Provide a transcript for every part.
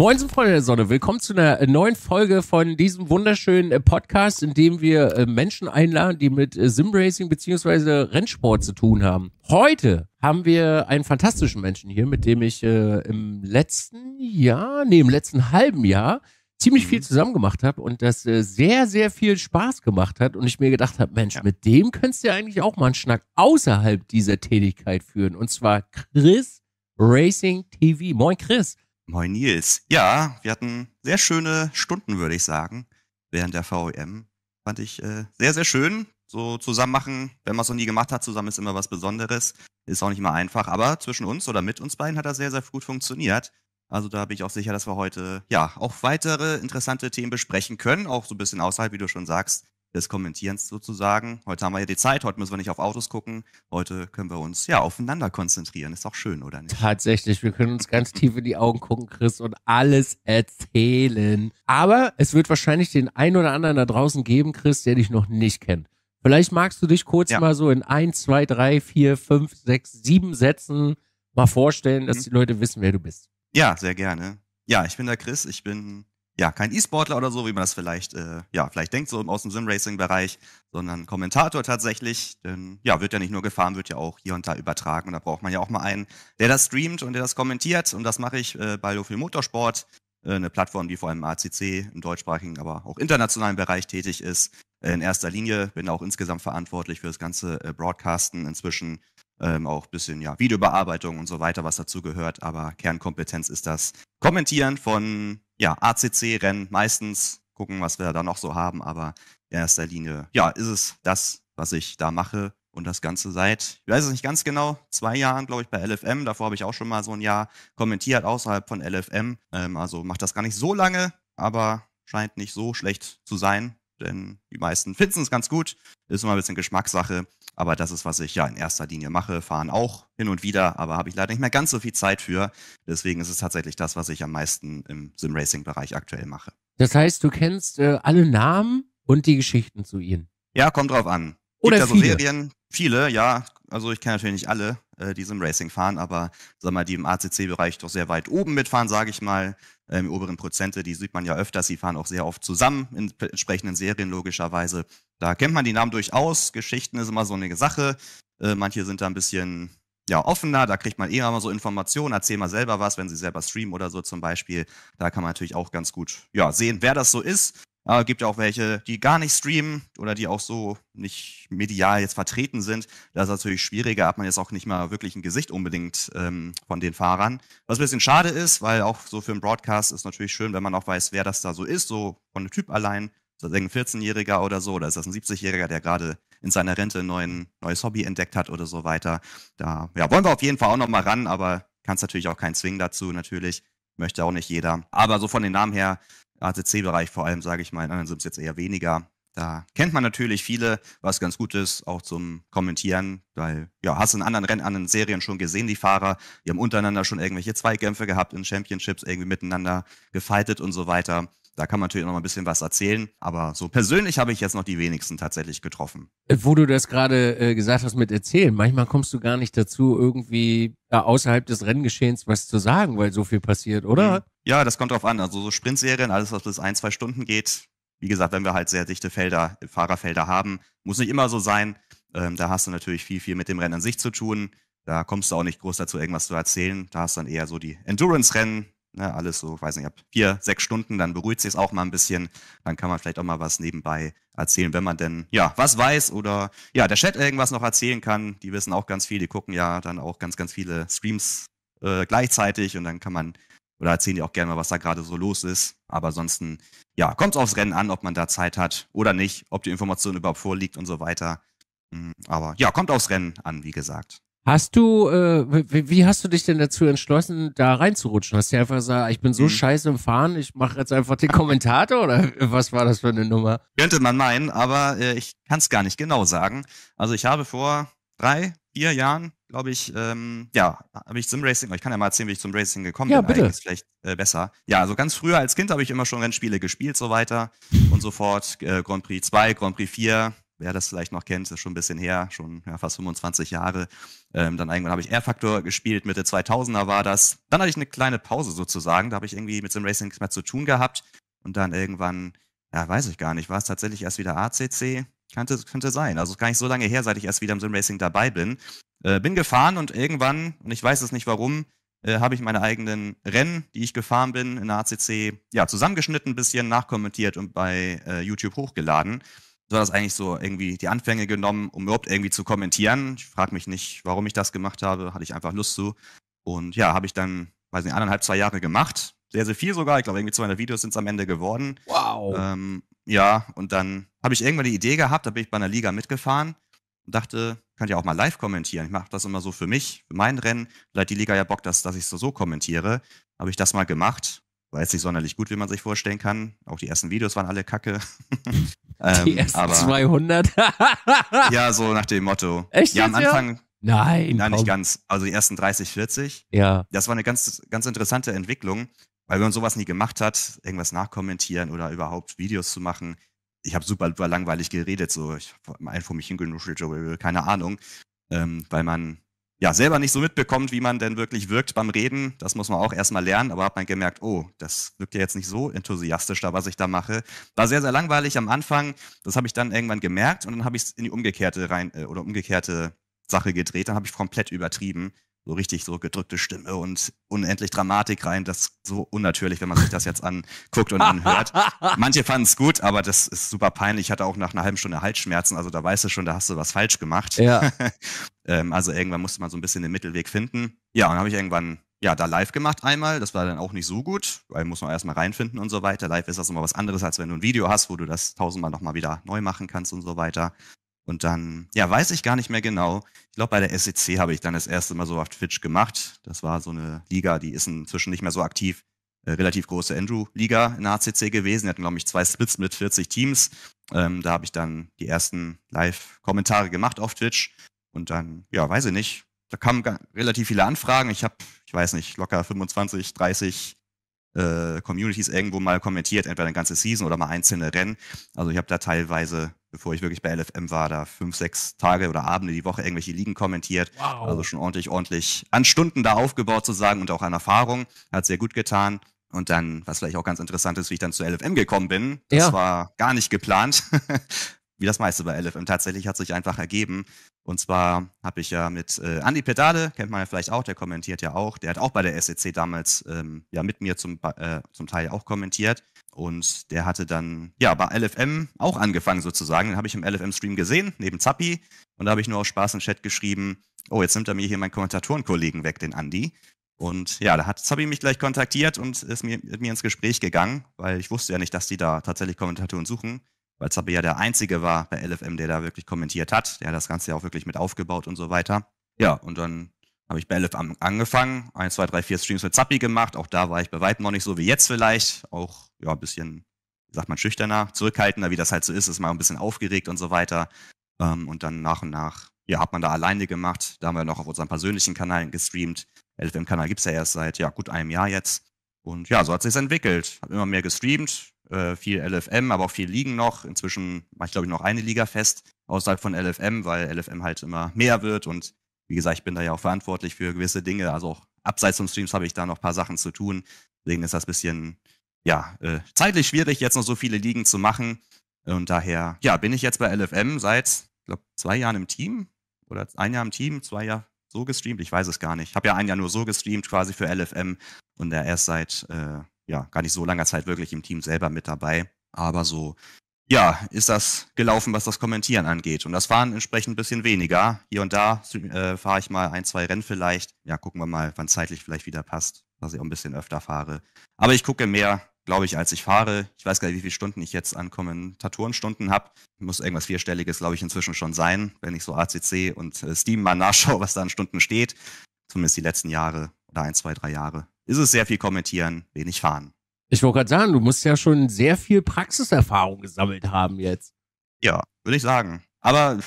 Moin, Moinsen, Freunde der Sonne. Willkommen zu einer neuen Folge von diesem wunderschönen äh, Podcast, in dem wir äh, Menschen einladen, die mit äh, Simracing bzw. Rennsport zu tun haben. Heute haben wir einen fantastischen Menschen hier, mit dem ich äh, im letzten Jahr, nee, im letzten halben Jahr ziemlich viel mhm. zusammen gemacht habe und das äh, sehr, sehr viel Spaß gemacht hat und ich mir gedacht habe, Mensch, ja. mit dem könntest du ja eigentlich auch mal einen Schnack außerhalb dieser Tätigkeit führen. Und zwar Chris Racing TV. Moin Chris. Moin Nils. Ja, wir hatten sehr schöne Stunden, würde ich sagen, während der VEM. Fand ich äh, sehr, sehr schön. So zusammen machen, wenn man es noch nie gemacht hat, zusammen ist immer was Besonderes. Ist auch nicht mal einfach, aber zwischen uns oder mit uns beiden hat das sehr, sehr gut funktioniert. Also da bin ich auch sicher, dass wir heute ja auch weitere interessante Themen besprechen können, auch so ein bisschen außerhalb, wie du schon sagst, des Kommentierens sozusagen. Heute haben wir ja die Zeit, heute müssen wir nicht auf Autos gucken, heute können wir uns ja aufeinander konzentrieren. Ist auch schön, oder nicht? Tatsächlich, wir können uns ganz tief in die Augen gucken, Chris, und alles erzählen. Aber es wird wahrscheinlich den einen oder anderen da draußen geben, Chris, der dich noch nicht kennt. Vielleicht magst du dich kurz ja. mal so in 1, zwei, drei, vier, fünf, sechs, sieben Sätzen mal vorstellen, dass mhm. die Leute wissen, wer du bist. Ja, sehr gerne. Ja, ich bin der Chris, ich bin ja, kein E-Sportler oder so, wie man das vielleicht, äh, ja, vielleicht denkt, so aus dem Sim-Racing-Bereich, sondern Kommentator tatsächlich. Denn ja, wird ja nicht nur gefahren, wird ja auch hier und da übertragen. Und da braucht man ja auch mal einen, der das streamt und der das kommentiert. Und das mache ich äh, bei Lofi Motorsport, äh, eine Plattform, die vor allem ACC im deutschsprachigen, aber auch internationalen Bereich tätig ist. Äh, in erster Linie bin auch insgesamt verantwortlich für das ganze äh, Broadcasten inzwischen. Ähm, auch ein bisschen ja, Videobearbeitung und so weiter, was dazu gehört. Aber Kernkompetenz ist das Kommentieren von ja, ACC-Rennen meistens, gucken, was wir da noch so haben, aber in erster Linie, ja, ist es das, was ich da mache und das Ganze seit, ich weiß es nicht ganz genau, zwei Jahren, glaube ich, bei LFM. Davor habe ich auch schon mal so ein Jahr kommentiert außerhalb von LFM. Ähm, also macht das gar nicht so lange, aber scheint nicht so schlecht zu sein denn die meisten finden es ganz gut. Ist immer ein bisschen Geschmackssache, aber das ist, was ich ja in erster Linie mache. Fahren auch hin und wieder, aber habe ich leider nicht mehr ganz so viel Zeit für. Deswegen ist es tatsächlich das, was ich am meisten im Sim-Racing-Bereich aktuell mache. Das heißt, du kennst äh, alle Namen und die Geschichten zu ihnen. Ja, kommt drauf an. Gibt Oder ja so viele. Serien, viele, ja. Also ich kenne natürlich nicht alle, äh, die Racing fahren, aber sag mal, die im ACC-Bereich doch sehr weit oben mitfahren, sage ich mal, ähm, im oberen Prozente, die sieht man ja öfters, die fahren auch sehr oft zusammen in entsprechenden Serien logischerweise. Da kennt man die Namen durchaus, Geschichten ist immer so eine Sache, äh, manche sind da ein bisschen ja, offener, da kriegt man eher mal so Informationen, erzähl mal selber was, wenn sie selber streamen oder so zum Beispiel. Da kann man natürlich auch ganz gut ja, sehen, wer das so ist. Aber es gibt ja auch welche, die gar nicht streamen oder die auch so nicht medial jetzt vertreten sind. Das ist natürlich schwieriger, hat man jetzt auch nicht mal wirklich ein Gesicht unbedingt ähm, von den Fahrern. Was ein bisschen schade ist, weil auch so für einen Broadcast ist natürlich schön, wenn man auch weiß, wer das da so ist, so von einem Typ allein. Ist das ein 14-Jähriger oder so, oder ist das ein 70-Jähriger, der gerade in seiner Rente ein neuen, neues Hobby entdeckt hat oder so weiter. Da ja, wollen wir auf jeden Fall auch nochmal ran, aber kann es natürlich auch keinen zwingen dazu, natürlich. Möchte auch nicht jeder. Aber so von den Namen her ACC-Bereich vor allem, sage ich mal. In ne, anderen Sims jetzt eher weniger. Da kennt man natürlich viele, was ganz gut ist, auch zum Kommentieren, weil, ja, hast in anderen Rennen, anderen Serien schon gesehen, die Fahrer, die haben untereinander schon irgendwelche Zweikämpfe gehabt in Championships, irgendwie miteinander gefightet und so weiter. Da kann man natürlich noch mal ein bisschen was erzählen, aber so persönlich habe ich jetzt noch die wenigsten tatsächlich getroffen. Äh, wo du das gerade äh, gesagt hast mit erzählen, manchmal kommst du gar nicht dazu, irgendwie da außerhalb des Renngeschehens was zu sagen, weil so viel passiert, oder? Mhm. Ja, das kommt drauf an. Also so Sprintserien, alles was bis ein, zwei Stunden geht. Wie gesagt, wenn wir halt sehr dichte Felder, Fahrerfelder haben, muss nicht immer so sein. Ähm, da hast du natürlich viel, viel mit dem Rennen an sich zu tun. Da kommst du auch nicht groß dazu, irgendwas zu erzählen. Da hast du dann eher so die Endurance-Rennen, Ne, alles so, weiß nicht, ab vier, sechs Stunden, dann beruhigt sich es auch mal ein bisschen. Dann kann man vielleicht auch mal was nebenbei erzählen, wenn man denn ja was weiß oder ja der Chat irgendwas noch erzählen kann. Die wissen auch ganz viel, die gucken ja dann auch ganz, ganz viele Streams äh, gleichzeitig und dann kann man oder erzählen die auch gerne mal, was da gerade so los ist. Aber ansonsten, ja, kommt es aufs Rennen an, ob man da Zeit hat oder nicht, ob die Information überhaupt vorliegt und so weiter. Hm, aber ja, kommt aufs Rennen an, wie gesagt. Hast du, äh, wie, wie, hast du dich denn dazu entschlossen, da reinzurutschen? Hast du einfach gesagt, ich bin so mhm. scheiße im Fahren, ich mache jetzt einfach den Kommentator oder was war das für eine Nummer? Könnte man meinen, aber äh, ich kann es gar nicht genau sagen. Also ich habe vor drei, vier Jahren, glaube ich, ähm, ja, habe ich zum Racing, ich kann ja mal erzählen, wie ich zum Racing gekommen ja, bin, bitte. ist vielleicht äh, besser. Ja, also ganz früher als Kind habe ich immer schon Rennspiele gespielt, so weiter und so fort. Äh, Grand Prix 2, Grand Prix 4, wer das vielleicht noch kennt, ist schon ein bisschen her, schon ja, fast 25 Jahre. Ähm, dann irgendwann habe ich r faktor gespielt, Mitte 2000er war das. Dann hatte ich eine kleine Pause sozusagen, da habe ich irgendwie mit Sim Racing nichts mehr zu tun gehabt. Und dann irgendwann, ja, weiß ich gar nicht, war es tatsächlich erst wieder ACC? Könnte, könnte sein. Also gar nicht so lange her, seit ich erst wieder im Sim Racing dabei bin. Äh, bin gefahren und irgendwann, und ich weiß es nicht warum, äh, habe ich meine eigenen Rennen, die ich gefahren bin in der ACC, ja, zusammengeschnitten, ein bisschen nachkommentiert und bei äh, YouTube hochgeladen so war das eigentlich so irgendwie die Anfänge genommen, um überhaupt irgendwie zu kommentieren. Ich frage mich nicht, warum ich das gemacht habe, hatte ich einfach Lust zu. Und ja, habe ich dann, weiß nicht, anderthalb, zwei Jahre gemacht. Sehr, sehr viel sogar. Ich glaube, irgendwie 200 Videos sind es am Ende geworden. Wow. Ähm, ja, und dann habe ich irgendwann die Idee gehabt, da bin ich bei einer Liga mitgefahren und dachte, kann ja auch mal live kommentieren. Ich mache das immer so für mich, für mein Rennen. Vielleicht die Liga ja Bock, dass, dass ich so so kommentiere. Habe ich das mal gemacht war jetzt nicht sonderlich gut, wie man sich vorstellen kann. Auch die ersten Videos waren alle kacke. ähm, die ersten aber, 200? ja, so nach dem Motto. Echt? Ja, am Anfang. Ja? Nein. Nein, komm. nicht ganz. Also die ersten 30, 40. Ja. Das war eine ganz, ganz interessante Entwicklung, weil wenn man sowas nie gemacht hat, irgendwas nachkommentieren oder überhaupt Videos zu machen. Ich habe super, super langweilig geredet, so ich habe einfach vor mich hingenuschelt, keine Ahnung, ähm, weil man ja, selber nicht so mitbekommt, wie man denn wirklich wirkt beim Reden. Das muss man auch erstmal lernen, aber hat man gemerkt, oh, das wirkt ja jetzt nicht so enthusiastisch da, was ich da mache. War sehr, sehr langweilig am Anfang. Das habe ich dann irgendwann gemerkt und dann habe ich es in die umgekehrte rein äh, oder umgekehrte Sache gedreht. Dann habe ich komplett übertrieben so richtig so gedrückte Stimme und unendlich Dramatik rein. Das ist so unnatürlich, wenn man sich das jetzt anguckt und anhört. Manche fanden es gut, aber das ist super peinlich. Ich hatte auch nach einer halben Stunde Halsschmerzen. Also da weißt du schon, da hast du was falsch gemacht. Ja. ähm, also irgendwann musste man so ein bisschen den Mittelweg finden. Ja, und habe ich irgendwann ja, da live gemacht einmal. Das war dann auch nicht so gut, weil muss man erstmal reinfinden und so weiter. Live ist das immer was anderes, als wenn du ein Video hast, wo du das tausendmal nochmal wieder neu machen kannst und so weiter. Und dann, ja, weiß ich gar nicht mehr genau. Ich glaube, bei der SEC habe ich dann das erste Mal so auf Twitch gemacht. Das war so eine Liga, die ist inzwischen nicht mehr so aktiv. Äh, relativ große Andrew-Liga in der ACC gewesen. Die hatten, glaube ich, zwei Splits mit 40 Teams. Ähm, da habe ich dann die ersten Live-Kommentare gemacht auf Twitch. Und dann, ja, weiß ich nicht. Da kamen relativ viele Anfragen. Ich habe, ich weiß nicht, locker 25, 30 äh, Communities irgendwo mal kommentiert, entweder eine ganze Season oder mal einzelne Rennen. Also ich habe da teilweise bevor ich wirklich bei LFM war, da fünf, sechs Tage oder Abende die Woche irgendwelche Ligen kommentiert. Wow. Also schon ordentlich, ordentlich an Stunden da aufgebaut zu sagen und auch an Erfahrung. Hat sehr gut getan. Und dann, was vielleicht auch ganz interessant ist, wie ich dann zu LFM gekommen bin. Das ja. war gar nicht geplant. wie das meiste bei LFM tatsächlich, hat sich einfach ergeben. Und zwar habe ich ja mit äh, Andy Pedale, kennt man ja vielleicht auch, der kommentiert ja auch, der hat auch bei der SEC damals ähm, ja mit mir zum, äh, zum Teil auch kommentiert. Und der hatte dann ja bei LFM auch angefangen sozusagen. Den habe ich im LFM-Stream gesehen, neben Zappi. Und da habe ich nur aus Spaß im Chat geschrieben, oh, jetzt nimmt er mir hier meinen Kommentatorenkollegen weg, den Andy. Und ja, da hat Zappi mich gleich kontaktiert und ist mir, mit mir ins Gespräch gegangen, weil ich wusste ja nicht, dass die da tatsächlich Kommentatoren suchen weil Zabe ja der Einzige war bei LFM, der da wirklich kommentiert hat. Der hat das Ganze ja auch wirklich mit aufgebaut und so weiter. Ja, und dann habe ich bei LFM angefangen, 1, 2, 3, 4 Streams mit Zappi gemacht. Auch da war ich bei weitem noch nicht so wie jetzt vielleicht. Auch ja, ein bisschen, wie sagt man, schüchterner, zurückhaltender, wie das halt so ist, ist mal ein bisschen aufgeregt und so weiter. Ähm, und dann nach und nach, ja, hat man da alleine gemacht. Da haben wir noch auf unserem persönlichen Kanal gestreamt. LFM-Kanal gibt es ja erst seit ja, gut einem Jahr jetzt. Und ja, so hat sich entwickelt. Hab immer mehr gestreamt, äh, viel LFM, aber auch viel Ligen noch. Inzwischen mache ich, glaube ich, noch eine Liga fest außerhalb von LFM, weil LFM halt immer mehr wird. Und wie gesagt, ich bin da ja auch verantwortlich für gewisse Dinge. Also auch abseits von Streams habe ich da noch ein paar Sachen zu tun. Deswegen ist das ein bisschen, ja, äh, zeitlich schwierig, jetzt noch so viele Ligen zu machen. Und daher, ja, bin ich jetzt bei LFM seit, ich glaube, zwei Jahren im Team oder ein Jahr im Team, zwei Jahre so gestreamt, ich weiß es gar nicht. Ich habe ja ein Jahr nur so gestreamt quasi für LFM und der erst seit äh, ja, gar nicht so langer Zeit wirklich im Team selber mit dabei. Aber so, ja, ist das gelaufen, was das Kommentieren angeht. Und das waren entsprechend ein bisschen weniger. Hier und da äh, fahre ich mal ein, zwei Rennen vielleicht. Ja, gucken wir mal, wann zeitlich vielleicht wieder passt, dass ich auch ein bisschen öfter fahre. Aber ich gucke mehr, glaube ich, als ich fahre. Ich weiß gar nicht, wie viele Stunden ich jetzt an Kommentatorenstunden habe. Muss irgendwas Vierstelliges, glaube ich, inzwischen schon sein, wenn ich so ACC und äh, Steam mal nachschaue, was da an Stunden steht. Zumindest die letzten Jahre oder ein, zwei, drei Jahre ist es sehr viel kommentieren, wenig fahren. Ich wollte gerade sagen, du musst ja schon sehr viel Praxiserfahrung gesammelt haben jetzt. Ja, würde ich sagen. Aber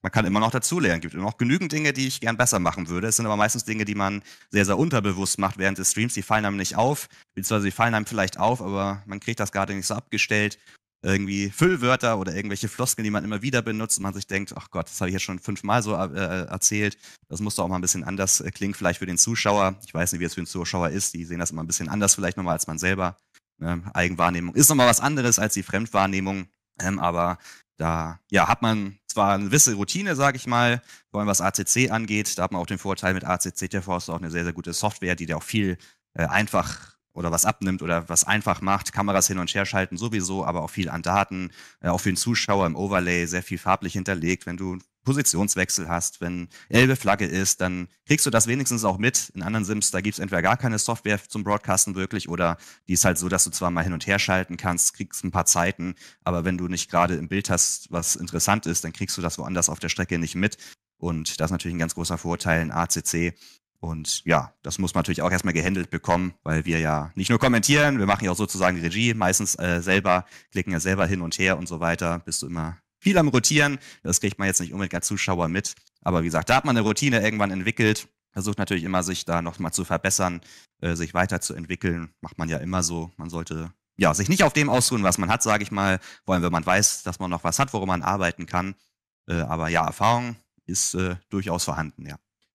man kann immer noch dazulernen. Es gibt immer noch genügend Dinge, die ich gern besser machen würde. Es sind aber meistens Dinge, die man sehr, sehr unterbewusst macht während des Streams. Die fallen einem nicht auf, beziehungsweise die fallen einem vielleicht auf, aber man kriegt das gerade nicht so abgestellt irgendwie Füllwörter oder irgendwelche Floskeln, die man immer wieder benutzt und man sich denkt, ach Gott, das habe ich jetzt schon fünfmal so äh, äh erzählt. Das muss doch auch mal ein bisschen anders äh, klingen, vielleicht für den Zuschauer. Ich weiß nicht, wie es für den Zuschauer ist. Die sehen das immer ein bisschen anders vielleicht nochmal als man selber. Ähm, Eigenwahrnehmung ist nochmal was anderes als die Fremdwahrnehmung. Ähm, aber da ja, hat man zwar eine gewisse Routine, sage ich mal, vor allem was ACC angeht. Da hat man auch den Vorteil mit ACC TV ist auch eine sehr, sehr gute Software, die dir auch viel äh, einfach oder was abnimmt oder was einfach macht. Kameras hin und her schalten sowieso, aber auch viel an Daten, äh, auch für den Zuschauer im Overlay sehr viel farblich hinterlegt. Wenn du Positionswechsel hast, wenn elbe Flagge ist, dann kriegst du das wenigstens auch mit. In anderen Sims, da gibt's entweder gar keine Software zum Broadcasten wirklich oder die ist halt so, dass du zwar mal hin und her schalten kannst, kriegst ein paar Zeiten, aber wenn du nicht gerade im Bild hast, was interessant ist, dann kriegst du das woanders auf der Strecke nicht mit. Und das ist natürlich ein ganz großer Vorteil in ACC. Und ja, das muss man natürlich auch erstmal gehandelt bekommen, weil wir ja nicht nur kommentieren, wir machen ja auch sozusagen Regie, meistens äh, selber, klicken ja selber hin und her und so weiter. Bist du immer viel am Rotieren. Das kriegt man jetzt nicht unbedingt als Zuschauer mit. Aber wie gesagt, da hat man eine Routine irgendwann entwickelt. Versucht natürlich immer, sich da nochmal zu verbessern, äh, sich weiterzuentwickeln. Macht man ja immer so. Man sollte ja sich nicht auf dem ausruhen, was man hat, sage ich mal. Vor allem, wenn man weiß, dass man noch was hat, worum man arbeiten kann. Äh, aber ja, Erfahrung ist äh, durchaus vorhanden, ja.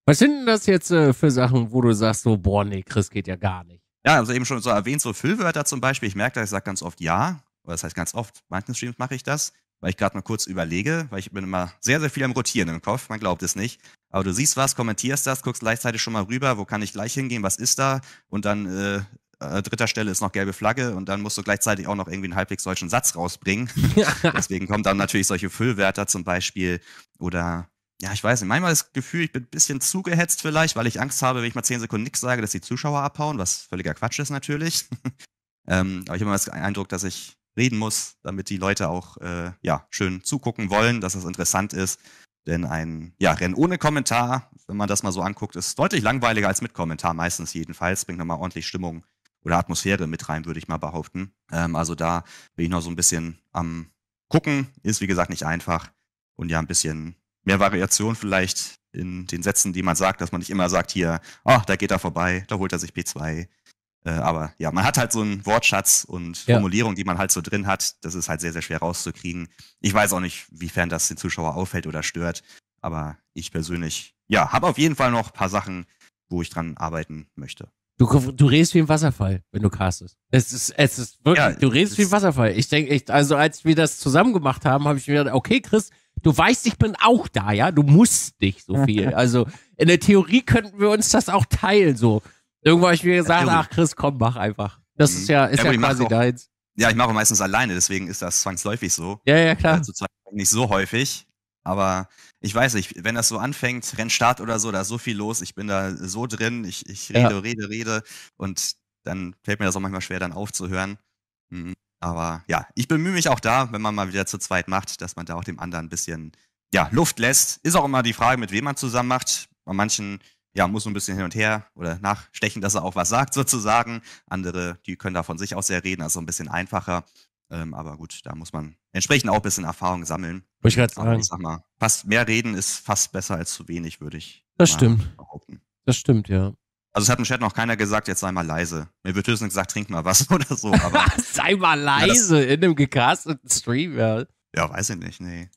Was sind denn das jetzt äh, für Sachen, wo du sagst, so, boah, nee, Chris geht ja gar nicht? Ja, also eben schon so erwähnt, so Füllwörter zum Beispiel. Ich merke, dass ich sage ganz oft ja, oder das heißt ganz oft, manchen Streams mache ich das, weil ich gerade mal kurz überlege, weil ich bin immer sehr, sehr viel am Rotieren im Kopf, man glaubt es nicht. Aber du siehst was, kommentierst das, guckst gleichzeitig schon mal rüber, wo kann ich gleich hingehen, was ist da? Und dann äh, äh, dritter Stelle ist noch gelbe Flagge und dann musst du gleichzeitig auch noch irgendwie einen halbwegs deutschen Satz rausbringen. Deswegen kommen dann natürlich solche Füllwörter zum Beispiel oder ja, ich weiß nicht, manchmal das Gefühl, ich bin ein bisschen zugehetzt vielleicht, weil ich Angst habe, wenn ich mal zehn Sekunden nichts sage, dass die Zuschauer abhauen, was völliger Quatsch ist natürlich. ähm, aber ich habe immer den Eindruck, dass ich reden muss, damit die Leute auch äh, ja, schön zugucken wollen, dass es das interessant ist. Denn ein ja, Rennen ohne Kommentar, wenn man das mal so anguckt, ist deutlich langweiliger als mit Kommentar, meistens jedenfalls. Bringt nochmal ordentlich Stimmung oder Atmosphäre mit rein, würde ich mal behaupten. Ähm, also da bin ich noch so ein bisschen am Gucken. Ist wie gesagt nicht einfach. Und ja, ein bisschen mehr Variation vielleicht in den Sätzen, die man sagt, dass man nicht immer sagt, hier, oh, da geht er vorbei, da holt er sich P2. Äh, aber ja, man hat halt so einen Wortschatz und ja. Formulierung, die man halt so drin hat. Das ist halt sehr, sehr schwer rauszukriegen. Ich weiß auch nicht, wiefern das den Zuschauer auffällt oder stört. Aber ich persönlich, ja, habe auf jeden Fall noch ein paar Sachen, wo ich dran arbeiten möchte. Du, du redest wie ein Wasserfall, wenn du castest. Es ist, es ist wirklich, ja, du redest wie ein Wasserfall. Ich denke, also als wir das zusammen gemacht haben, habe ich mir gedacht, okay, Chris, du weißt, ich bin auch da, ja, du musst nicht so viel. Also in der Theorie könnten wir uns das auch teilen, so. Irgendwann habe ich mir gesagt, ach Chris, komm, mach einfach. Das mhm. ist ja, ist ja, ja quasi deins. Ja, ich mache meistens alleine, deswegen ist das zwangsläufig so. Ja, ja, klar. Also, nicht so häufig, aber ich weiß nicht, wenn das so anfängt, Rennstart oder so, da ist so viel los, ich bin da so drin, ich, ich rede, ja. rede, rede und dann fällt mir das auch manchmal schwer, dann aufzuhören. Mhm. Aber ja, ich bemühe mich auch da, wenn man mal wieder zu zweit macht, dass man da auch dem anderen ein bisschen ja, Luft lässt. Ist auch immer die Frage, mit wem man zusammen macht. Bei manchen ja, muss man ein bisschen hin und her oder nachstechen, dass er auch was sagt sozusagen. Andere, die können da von sich aus sehr reden, also ein bisschen einfacher. Ähm, aber gut, da muss man entsprechend auch ein bisschen Erfahrung sammeln. Wollte ich gerade sagen. sag mal, fast mehr reden ist fast besser als zu wenig, würde ich. Das stimmt. Behaupten. Das stimmt, ja. Also es hat im Chat noch keiner gesagt, jetzt sei mal leise. Mir wird höchstens gesagt, trink mal was oder so. sei mal leise ja, in einem gecasteten Stream, ja. Ja, weiß ich nicht, nee.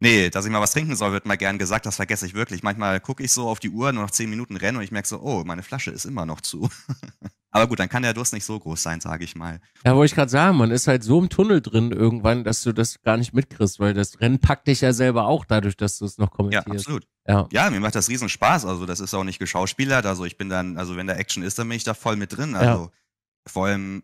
Nee, dass ich mal was trinken soll, wird mal gern gesagt, das vergesse ich wirklich. Manchmal gucke ich so auf die Uhr, nur noch zehn Minuten rennen und ich merke so, oh, meine Flasche ist immer noch zu. Aber gut, dann kann der Durst nicht so groß sein, sage ich mal. Ja, wollte ich gerade sagen, man ist halt so im Tunnel drin irgendwann, dass du das gar nicht mitkriegst, weil das Rennen packt dich ja selber auch dadurch, dass du es noch kommentierst. Ja, absolut. Ja. ja, mir macht das riesen Spaß. Also das ist auch nicht geschauspielert. Also ich bin dann, also wenn da Action ist, dann bin ich da voll mit drin. Also ja. vor allem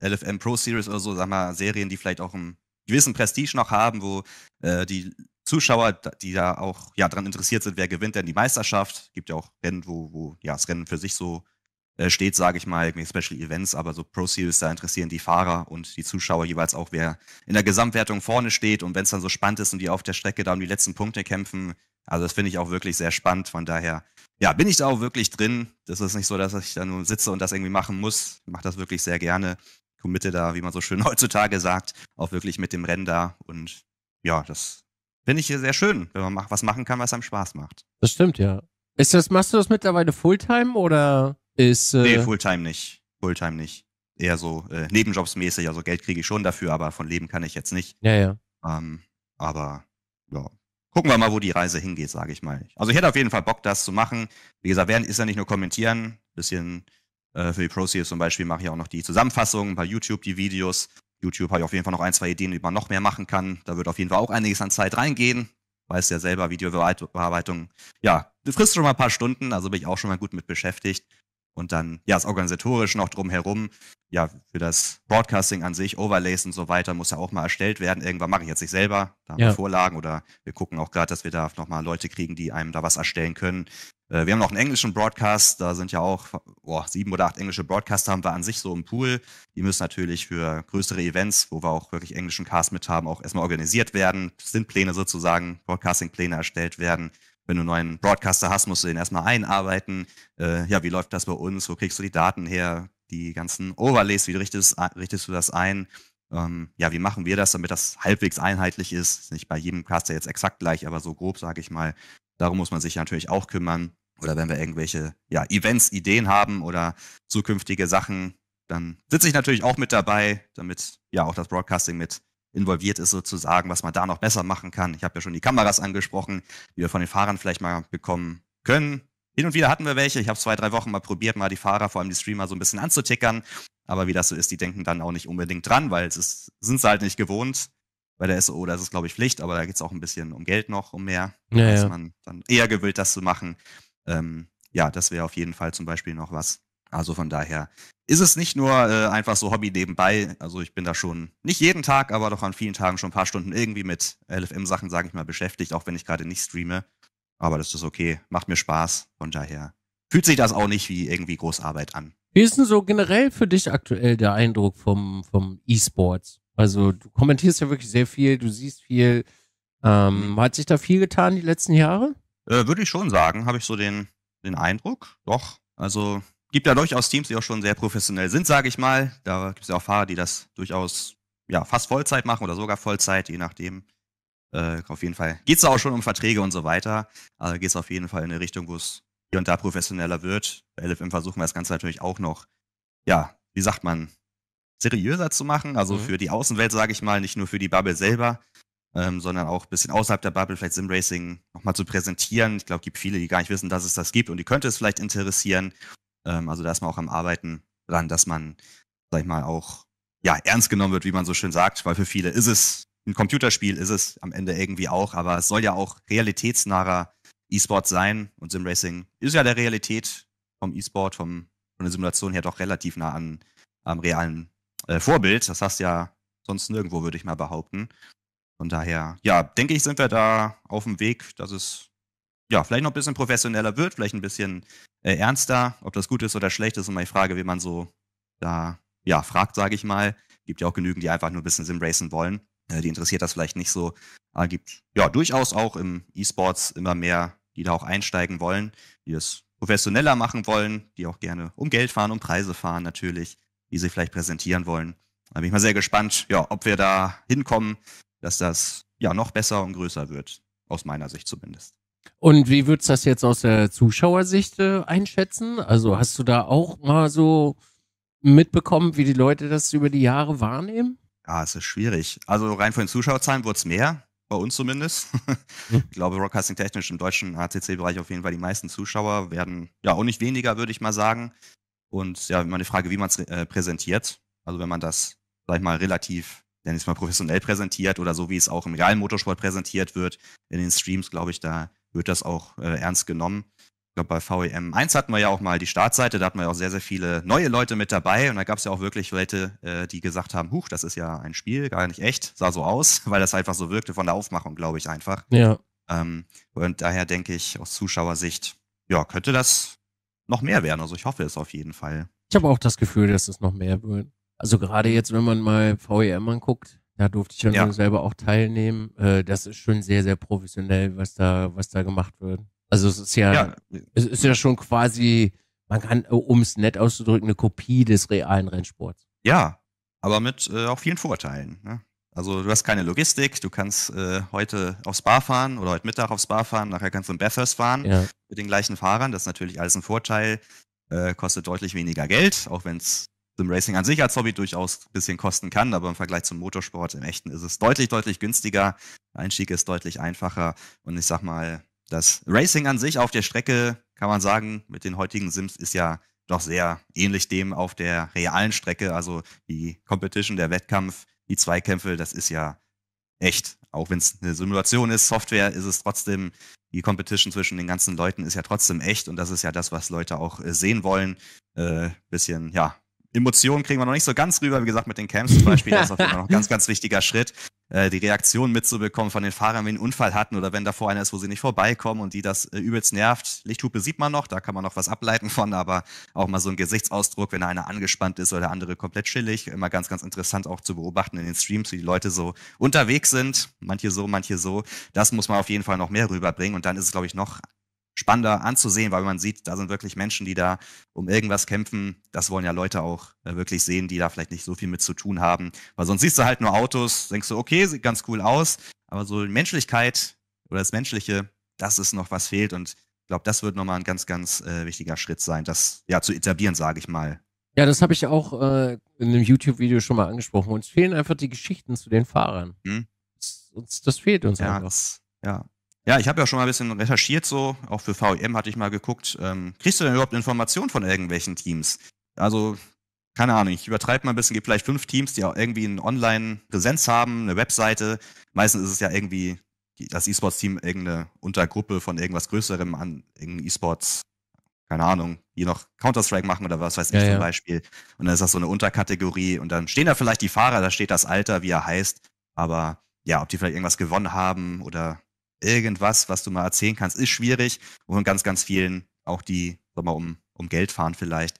LFM Pro Series oder so, sag mal, Serien, die vielleicht auch einen gewissen Prestige noch haben, wo äh, die Zuschauer, die da auch ja, daran interessiert sind, wer gewinnt denn die Meisterschaft. Gibt ja auch Rennen, wo, wo ja, das Rennen für sich so äh, steht, sage ich mal, irgendwie Special Events, aber so Pro Series, da interessieren die Fahrer und die Zuschauer jeweils auch, wer in der Gesamtwertung vorne steht. Und wenn es dann so spannend ist und die auf der Strecke da um die letzten Punkte kämpfen, also das finde ich auch wirklich sehr spannend. Von daher, ja, bin ich da auch wirklich drin. Das ist nicht so, dass ich da nur sitze und das irgendwie machen muss. Ich mache das wirklich sehr gerne. Committe da, wie man so schön heutzutage sagt, auch wirklich mit dem Rennen da. Und ja, das Finde ich hier sehr schön, wenn man was machen kann, was einem Spaß macht. Das stimmt, ja. Ist das, machst du das mittlerweile Fulltime oder ist. Äh nee, Fulltime nicht. Fulltime nicht. Eher so äh, Nebenjobsmäßig, also Geld kriege ich schon dafür, aber von Leben kann ich jetzt nicht. Ja, ja. Ähm, aber ja, gucken wir mal, wo die Reise hingeht, sage ich mal. Also ich hätte auf jeden Fall Bock, das zu machen. Wie gesagt, werden ist ja nicht nur kommentieren, bisschen äh, für die Pro Series zum Beispiel mache ich auch noch die Zusammenfassung, ein paar YouTube, die Videos. YouTube habe ich auf jeden Fall noch ein, zwei Ideen, wie man noch mehr machen kann. Da wird auf jeden Fall auch einiges an Zeit reingehen. Weiß ja selber, Videobearbeitung, ja, frisst schon mal ein paar Stunden, also bin ich auch schon mal gut mit beschäftigt. Und dann, ja, das Organisatorische noch drumherum, ja, für das Broadcasting an sich, Overlays und so weiter, muss ja auch mal erstellt werden. Irgendwann mache ich jetzt nicht selber, da haben ja. wir Vorlagen oder wir gucken auch gerade, dass wir da nochmal Leute kriegen, die einem da was erstellen können. Äh, wir haben noch einen englischen Broadcast, da sind ja auch boah, sieben oder acht englische Broadcaster haben wir an sich so im Pool. Die müssen natürlich für größere Events, wo wir auch wirklich englischen Cast mit haben, auch erstmal organisiert werden. Sind Pläne sozusagen, Broadcasting-Pläne erstellt werden. Wenn du einen neuen Broadcaster hast, musst du den erstmal einarbeiten. Äh, ja, wie läuft das bei uns? Wo kriegst du die Daten her? Die ganzen Overlays, wie richtest, richtest du das ein? Ähm, ja, wie machen wir das, damit das halbwegs einheitlich Ist nicht bei jedem Caster jetzt exakt gleich, aber so grob, sage ich mal. Darum muss man sich natürlich auch kümmern oder wenn wir irgendwelche ja, Events, Ideen haben oder zukünftige Sachen, dann sitze ich natürlich auch mit dabei, damit ja auch das Broadcasting mit involviert ist sozusagen, was man da noch besser machen kann. Ich habe ja schon die Kameras angesprochen, die wir von den Fahrern vielleicht mal bekommen können. Hin und wieder hatten wir welche. Ich habe zwei, drei Wochen mal probiert, mal die Fahrer, vor allem die Streamer, so ein bisschen anzutickern. Aber wie das so ist, die denken dann auch nicht unbedingt dran, weil es ist, sind sie halt nicht gewohnt. Bei der SEO, da ist es, glaube ich, Pflicht, aber da geht es auch ein bisschen um Geld noch, um mehr. Ja, da ist ja. man dann eher gewillt, das zu machen. Ähm, ja, das wäre auf jeden Fall zum Beispiel noch was. Also von daher ist es nicht nur äh, einfach so Hobby nebenbei. Also ich bin da schon nicht jeden Tag, aber doch an vielen Tagen schon ein paar Stunden irgendwie mit LFM-Sachen, sage ich mal, beschäftigt, auch wenn ich gerade nicht streame. Aber das ist okay, macht mir Spaß. Von daher fühlt sich das auch nicht wie irgendwie Großarbeit an. Wie ist denn so generell für dich aktuell der Eindruck vom, vom E-Sports? Also du kommentierst ja wirklich sehr viel, du siehst viel. Ähm, mhm. Hat sich da viel getan die letzten Jahre? Äh, würde ich schon sagen, habe ich so den, den Eindruck. Doch, also gibt ja durchaus Teams, die auch schon sehr professionell sind, sage ich mal. Da gibt es ja auch Fahrer, die das durchaus ja, fast Vollzeit machen oder sogar Vollzeit, je nachdem. Äh, auf jeden Fall geht es auch schon um Verträge und so weiter. Also geht es auf jeden Fall in eine Richtung, wo es hier und da professioneller wird. Bei LFM versuchen wir das Ganze natürlich auch noch, ja, wie sagt man, seriöser zu machen. Also mhm. für die Außenwelt, sage ich mal, nicht nur für die Bubble selber ähm, sondern auch ein bisschen außerhalb der Bubble vielleicht Simracing nochmal zu präsentieren. Ich glaube, es gibt viele, die gar nicht wissen, dass es das gibt und die könnte es vielleicht interessieren. Ähm, also da ist man auch am Arbeiten dran, dass man, sag ich mal, auch ja, ernst genommen wird, wie man so schön sagt, weil für viele ist es ein Computerspiel, ist es am Ende irgendwie auch, aber es soll ja auch realitätsnaher E-Sport sein und Simracing ist ja der Realität vom E-Sport, vom, von der Simulation her doch relativ nah an, am realen äh, Vorbild. Das hast du ja sonst nirgendwo, würde ich mal behaupten. Von daher, ja, denke ich, sind wir da auf dem Weg, dass es ja vielleicht noch ein bisschen professioneller wird, vielleicht ein bisschen äh, ernster. Ob das gut ist oder schlecht ist, ist immer die Frage, wie man so da ja fragt, sage ich mal. Gibt ja auch genügend, die einfach nur ein bisschen Simracen wollen. Äh, die interessiert das vielleicht nicht so. Aber gibt ja durchaus auch im E-Sports immer mehr, die da auch einsteigen wollen, die es professioneller machen wollen, die auch gerne um Geld fahren, um Preise fahren natürlich, die sich vielleicht präsentieren wollen. Da bin ich mal sehr gespannt, ja, ob wir da hinkommen, dass das ja noch besser und größer wird, aus meiner Sicht zumindest. Und wie würdest du das jetzt aus der Zuschauersicht äh, einschätzen? Also hast du da auch mal so mitbekommen, wie die Leute das über die Jahre wahrnehmen? Ja, ah, es ist schwierig. Also rein von den Zuschauerzahlen wurde es mehr, bei uns zumindest. Hm. ich glaube, Broadcasting technisch im deutschen ACC-Bereich auf jeden Fall die meisten Zuschauer werden, ja, auch nicht weniger, würde ich mal sagen. Und ja, immer eine Frage, wie man es äh, präsentiert. Also wenn man das, sag ich mal, relativ wenn es mal professionell präsentiert oder so, wie es auch im realen Motorsport präsentiert wird, in den Streams, glaube ich, da wird das auch äh, ernst genommen. Ich glaube, bei VEM 1 hatten wir ja auch mal die Startseite, da hatten wir auch sehr, sehr viele neue Leute mit dabei und da gab es ja auch wirklich Leute, äh, die gesagt haben, huch, das ist ja ein Spiel, gar nicht echt, sah so aus, weil das einfach so wirkte von der Aufmachung, glaube ich, einfach. Ja. Ähm, und daher denke ich, aus Zuschauersicht, ja, könnte das noch mehr werden. Also ich hoffe es auf jeden Fall. Ich habe auch das Gefühl, dass es noch mehr wird. Also gerade jetzt, wenn man mal VEM anguckt, da durfte ich ja, ja. selber auch teilnehmen. Äh, das ist schon sehr, sehr professionell, was da, was da gemacht wird. Also es ist ja, ja. es ist ja schon quasi, man kann, um es nett auszudrücken, eine Kopie des realen Rennsports. Ja, aber mit äh, auch vielen Vorteilen. Ne? Also du hast keine Logistik, du kannst äh, heute aufs Bar fahren oder heute Mittag aufs Bar fahren, nachher kannst du in Bathurst fahren ja. mit den gleichen Fahrern. Das ist natürlich alles ein Vorteil, äh, kostet deutlich weniger Geld, auch wenn es im Racing an sich als Hobby durchaus ein bisschen kosten kann, aber im Vergleich zum Motorsport im echten ist es deutlich, deutlich günstiger. Der Einstieg ist deutlich einfacher und ich sag mal, das Racing an sich auf der Strecke, kann man sagen, mit den heutigen Sims ist ja doch sehr ähnlich dem auf der realen Strecke. Also die Competition, der Wettkampf, die Zweikämpfe, das ist ja echt. Auch wenn es eine Simulation ist, Software ist es trotzdem, die Competition zwischen den ganzen Leuten ist ja trotzdem echt und das ist ja das, was Leute auch äh, sehen wollen. Äh, bisschen, ja, Emotionen kriegen wir noch nicht so ganz rüber, wie gesagt, mit den Camps zum Beispiel. Das ist auf jeden Fall noch ein ganz, ganz wichtiger Schritt, äh, die Reaktion mitzubekommen von den Fahrern, wenn einen Unfall hatten oder wenn davor einer ist, wo sie nicht vorbeikommen und die das äh, übelst nervt. Lichthupe sieht man noch, da kann man noch was ableiten von, aber auch mal so ein Gesichtsausdruck, wenn einer angespannt ist oder der andere komplett chillig. Immer ganz, ganz interessant auch zu beobachten in den Streams, wie die Leute so unterwegs sind. Manche so, manche so. Das muss man auf jeden Fall noch mehr rüberbringen und dann ist es, glaube ich, noch spannender anzusehen, weil man sieht, da sind wirklich Menschen, die da um irgendwas kämpfen. Das wollen ja Leute auch äh, wirklich sehen, die da vielleicht nicht so viel mit zu tun haben. Weil sonst siehst du halt nur Autos, denkst du, okay, sieht ganz cool aus. Aber so Menschlichkeit oder das Menschliche, das ist noch was fehlt. Und ich glaube, das wird nochmal ein ganz, ganz äh, wichtiger Schritt sein, das ja zu etablieren, sage ich mal. Ja, das habe ich auch äh, in einem YouTube-Video schon mal angesprochen. Uns fehlen einfach die Geschichten zu den Fahrern. Hm? Das, das fehlt uns ja, einfach. Das, ja, ja, ich habe ja schon mal ein bisschen recherchiert, so auch für VEM hatte ich mal geguckt. Ähm, kriegst du denn überhaupt Informationen von irgendwelchen Teams? Also, keine Ahnung, ich übertreibe mal ein bisschen, gibt vielleicht fünf Teams, die auch irgendwie eine Online-Präsenz haben, eine Webseite. Meistens ist es ja irgendwie das E-Sports-Team irgendeine Untergruppe von irgendwas Größerem an irgendeinem E-Sports, keine Ahnung, die noch Counter-Strike machen oder was weiß ich zum ja. Beispiel. Und dann ist das so eine Unterkategorie und dann stehen da vielleicht die Fahrer, da steht das Alter, wie er heißt, aber ja, ob die vielleicht irgendwas gewonnen haben oder irgendwas, was du mal erzählen kannst, ist schwierig. Und ganz, ganz vielen, auch die, sag mal, um, um Geld fahren vielleicht,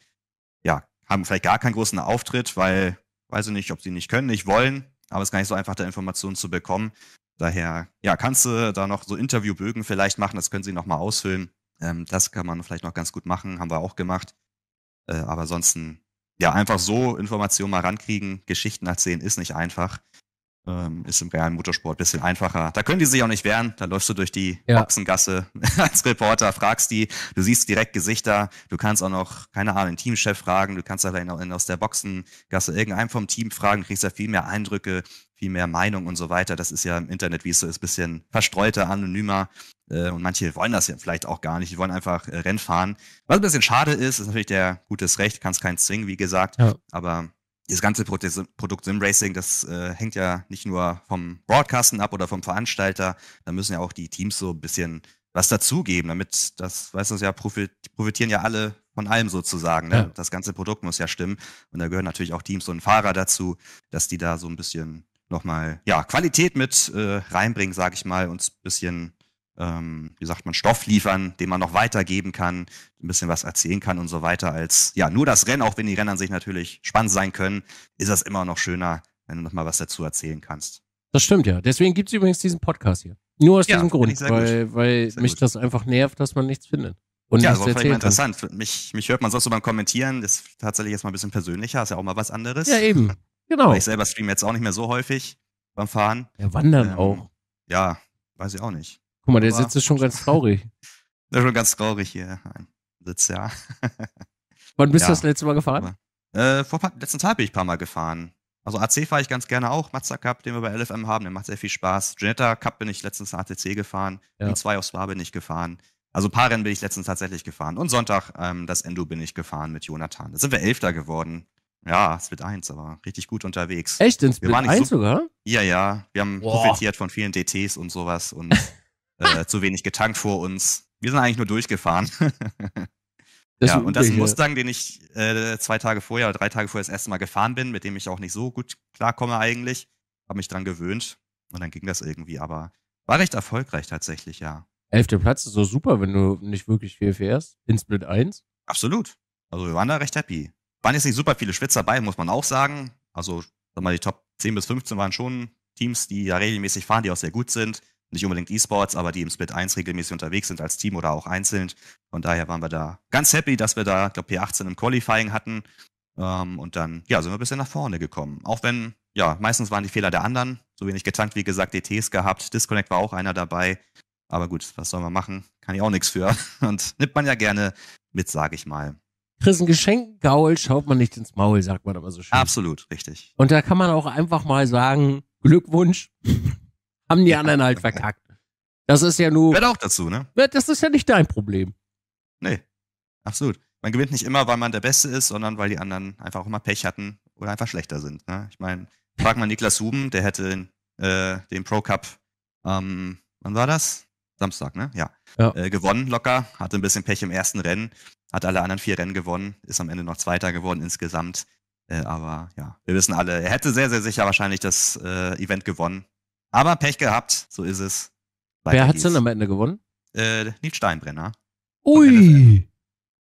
ja, haben vielleicht gar keinen großen Auftritt, weil, weiß ich nicht, ob sie nicht können, nicht wollen, aber es ist gar nicht so einfach, da Informationen zu bekommen. Daher, ja, kannst du da noch so Interviewbögen vielleicht machen, das können sie nochmal ausfüllen. Ähm, das kann man vielleicht noch ganz gut machen, haben wir auch gemacht. Äh, aber ansonsten, ja, einfach so Informationen mal rankriegen, Geschichten erzählen ist nicht einfach. Ähm, ist im realen Motorsport ein bisschen einfacher. Da können die sich auch nicht wehren. Da läufst du durch die ja. Boxengasse als Reporter, fragst die, du siehst direkt Gesichter, du kannst auch noch, keine Ahnung, den Teamchef fragen, du kannst allein aus der Boxengasse irgendeinem vom Team fragen, du kriegst da viel mehr Eindrücke, viel mehr Meinung und so weiter. Das ist ja im Internet, wie es so ist, ein bisschen verstreuter, anonymer. Äh, und manche wollen das ja vielleicht auch gar nicht. Die wollen einfach äh, Rennfahren. Was ein bisschen schade ist, ist natürlich der gutes Recht, kannst keinen zwingen, wie gesagt. Ja. Aber das ganze Produkt Simracing, das äh, hängt ja nicht nur vom Broadcasten ab oder vom Veranstalter. Da müssen ja auch die Teams so ein bisschen was dazugeben, damit das, weißt du ja, profitieren ja alle von allem sozusagen. Ne? Ja. Das ganze Produkt muss ja stimmen. Und da gehören natürlich auch Teams und Fahrer dazu, dass die da so ein bisschen nochmal, ja, Qualität mit äh, reinbringen, sag ich mal, und ein bisschen ähm, wie sagt man, Stoff liefern, den man noch weitergeben kann, ein bisschen was erzählen kann und so weiter, als ja, nur das Rennen, auch wenn die Rennen an sich natürlich spannend sein können, ist das immer noch schöner, wenn du nochmal was dazu erzählen kannst. Das stimmt ja. Deswegen gibt es übrigens diesen Podcast hier. Nur aus ja, diesem Grund, weil, weil mich gut. das einfach nervt, dass man nichts findet. Und ja, das war vielleicht mal interessant. Mich, mich hört man sonst so beim Kommentieren, das ist tatsächlich jetzt mal ein bisschen persönlicher, ist ja auch mal was anderes. Ja, eben. Genau. Weil ich selber streame jetzt auch nicht mehr so häufig beim Fahren. Ja, wandern ähm, auch. Ja, weiß ich auch nicht. Guck mal, der Aber Sitz ist schon ganz traurig. Der ist schon ganz traurig hier. Ein Sitz, ja. Wann bist ja. du das letzte Mal gefahren? Äh, vor paar, letzten Tag bin ich ein paar Mal gefahren. Also AC fahre ich ganz gerne auch. Mazda Cup, den wir bei LFM haben, der macht sehr viel Spaß. Ginetta Cup bin ich letztens ATC gefahren. Ja. U2 auf Spa bin ich gefahren. Also ein paar Rennen bin ich letztens tatsächlich gefahren. Und Sonntag ähm, das Endo bin ich gefahren mit Jonathan. Da sind wir Elfter geworden. Ja, Split 1, aber richtig gut unterwegs. Echt, in Split wir waren 1 so, sogar? Ja, ja. Wir haben Boah. profitiert von vielen DTs und sowas. Und äh, zu wenig getankt vor uns. Wir sind eigentlich nur durchgefahren. ja, und das ist ein Mustang, den ich äh, zwei Tage vorher oder drei Tage vorher das erste Mal gefahren bin, mit dem ich auch nicht so gut klarkomme eigentlich. Habe mich dran gewöhnt und dann ging das irgendwie, aber war recht erfolgreich tatsächlich, ja. Elfter Platz ist so super, wenn du nicht wirklich viel fährst. In Split 1. Absolut. Also wir waren da recht happy. Waren jetzt nicht super viele Schwitzer bei, muss man auch sagen. Also, sag mal, die Top 10 bis 15 waren schon Teams, die ja regelmäßig fahren, die auch sehr gut sind nicht unbedingt E-Sports, aber die im Split 1 regelmäßig unterwegs sind als Team oder auch einzeln. Von daher waren wir da ganz happy, dass wir da, ich glaube, P18 im Qualifying hatten. Ähm, und dann, ja, sind wir ein bisschen nach vorne gekommen. Auch wenn, ja, meistens waren die Fehler der anderen. So wenig getankt, wie gesagt, DTs gehabt. Disconnect war auch einer dabei. Aber gut, was soll man machen? Kann ich auch nichts für. Und nimmt man ja gerne mit, sage ich mal. Chris, ein Geschenk Gaul schaut man nicht ins Maul, sagt man aber so schön. Absolut, richtig. Und da kann man auch einfach mal sagen, Glückwunsch haben die anderen halt verkackt. Das ist ja nur. Wird auch dazu, ne? Das ist ja nicht dein Problem. Nee, absolut. Man gewinnt nicht immer, weil man der Beste ist, sondern weil die anderen einfach auch immer Pech hatten oder einfach schlechter sind. Ne? Ich meine, frag mal Niklas Huben, der hätte äh, den Pro Cup, ähm, wann war das? Samstag, ne? Ja. ja. Äh, gewonnen locker, hatte ein bisschen Pech im ersten Rennen, hat alle anderen vier Rennen gewonnen, ist am Ende noch Zweiter geworden insgesamt. Äh, aber ja, wir wissen alle, er hätte sehr, sehr sicher wahrscheinlich das äh, Event gewonnen, aber Pech gehabt, so ist es. Weiter Wer hat es denn am Ende gewonnen? Äh, Nils Steinbrenner. Ui!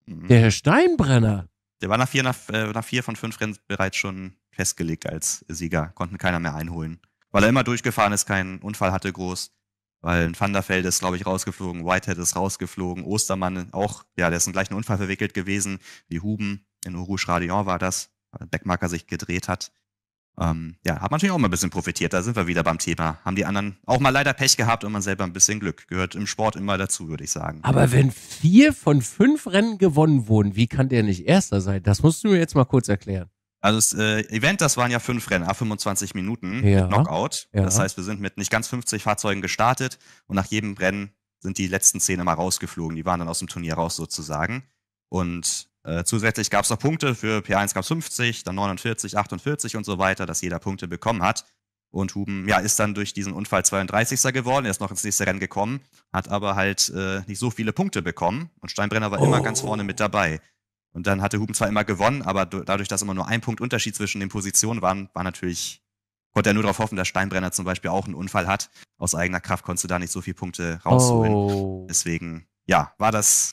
Mhm. Der Herr Steinbrenner. Der war nach vier, nach, äh, nach vier von fünf Rennen bereits schon festgelegt als Sieger. Konnten keiner mehr einholen. Weil er immer durchgefahren ist, keinen Unfall hatte groß. Weil ein Thunderfeld ist, glaube ich, rausgeflogen, Whitehead ist rausgeflogen, Ostermann auch, ja, der ist im gleichen Unfall verwickelt gewesen wie Huben. In Urush Radion war das, weil Beckmarker sich gedreht hat ähm, ja, hat man natürlich auch mal ein bisschen profitiert. Da sind wir wieder beim Thema. Haben die anderen auch mal leider Pech gehabt und man selber ein bisschen Glück. Gehört im Sport immer dazu, würde ich sagen. Aber wenn vier von fünf Rennen gewonnen wurden, wie kann der nicht Erster sein? Das musst du mir jetzt mal kurz erklären. Also das äh, Event, das waren ja fünf Rennen, 25 Minuten ja. Knockout. Ja. Das heißt, wir sind mit nicht ganz 50 Fahrzeugen gestartet und nach jedem Rennen sind die letzten zehn immer rausgeflogen. Die waren dann aus dem Turnier raus sozusagen. Und äh, zusätzlich gab es noch Punkte für P1 gab es 50, dann 49, 48 und so weiter, dass jeder Punkte bekommen hat. Und Huben ja, ist dann durch diesen Unfall 32. geworden, er ist noch ins nächste Rennen gekommen, hat aber halt äh, nicht so viele Punkte bekommen und Steinbrenner war oh. immer ganz oh. vorne mit dabei. Und dann hatte Huben zwar immer gewonnen, aber dadurch, dass immer nur ein Punkt Unterschied zwischen den Positionen waren, war natürlich, konnte er nur darauf hoffen, dass Steinbrenner zum Beispiel auch einen Unfall hat. Aus eigener Kraft konntest du da nicht so viele Punkte rausholen. Oh. Deswegen, ja, war das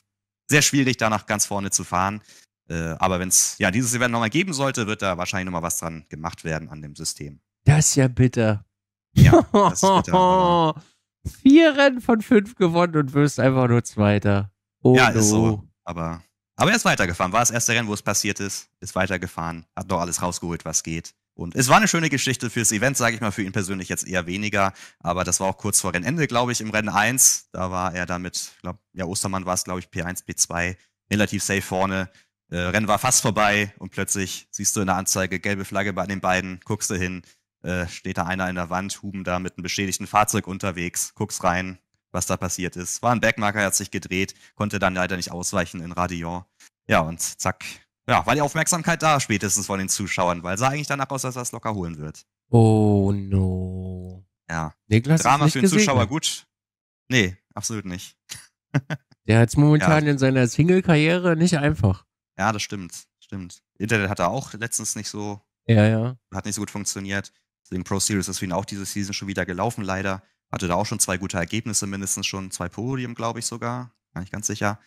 sehr schwierig, danach ganz vorne zu fahren. Äh, aber wenn es ja dieses Event nochmal geben sollte, wird da wahrscheinlich nochmal was dran gemacht werden an dem System. Das ist ja bitter. Ja, das ist bitter. Vier Rennen von fünf gewonnen und wirst einfach nur Zweiter. Oh ja, no. ist so. Aber, aber er ist weitergefahren. War das erste Rennen, wo es passiert ist. Ist weitergefahren. Hat doch alles rausgeholt, was geht. Und es war eine schöne Geschichte fürs Event, sage ich mal, für ihn persönlich jetzt eher weniger. Aber das war auch kurz vor Rennende, glaube ich, im Rennen 1. Da war er damit, glaub, ja, Ostermann war es, glaube ich, P1, P2, relativ safe vorne. Äh, Rennen war fast vorbei und plötzlich siehst du in der Anzeige gelbe Flagge bei den beiden, guckst du hin, äh, steht da einer in der Wand, Huben da mit einem beschädigten Fahrzeug unterwegs, guckst rein, was da passiert ist. War ein Backmarker, hat sich gedreht, konnte dann leider nicht ausweichen in Radion. Ja, und zack, ja, war die Aufmerksamkeit da spätestens von den Zuschauern, weil sah eigentlich danach aus, dass er es locker holen wird. Oh no. Ja. Niklas Drama für den gesehen. Zuschauer gut. Nee, absolut nicht. Der hat es momentan ja. in seiner Single-Karriere nicht einfach. Ja, das stimmt. Stimmt. Internet hat er auch letztens nicht so. Ja, ja. Hat nicht so gut funktioniert. Deswegen Pro Series ist für ihn auch diese Season schon wieder gelaufen, leider. Hatte da auch schon zwei gute Ergebnisse, mindestens schon zwei Podium, glaube ich sogar. Gar nicht ganz sicher.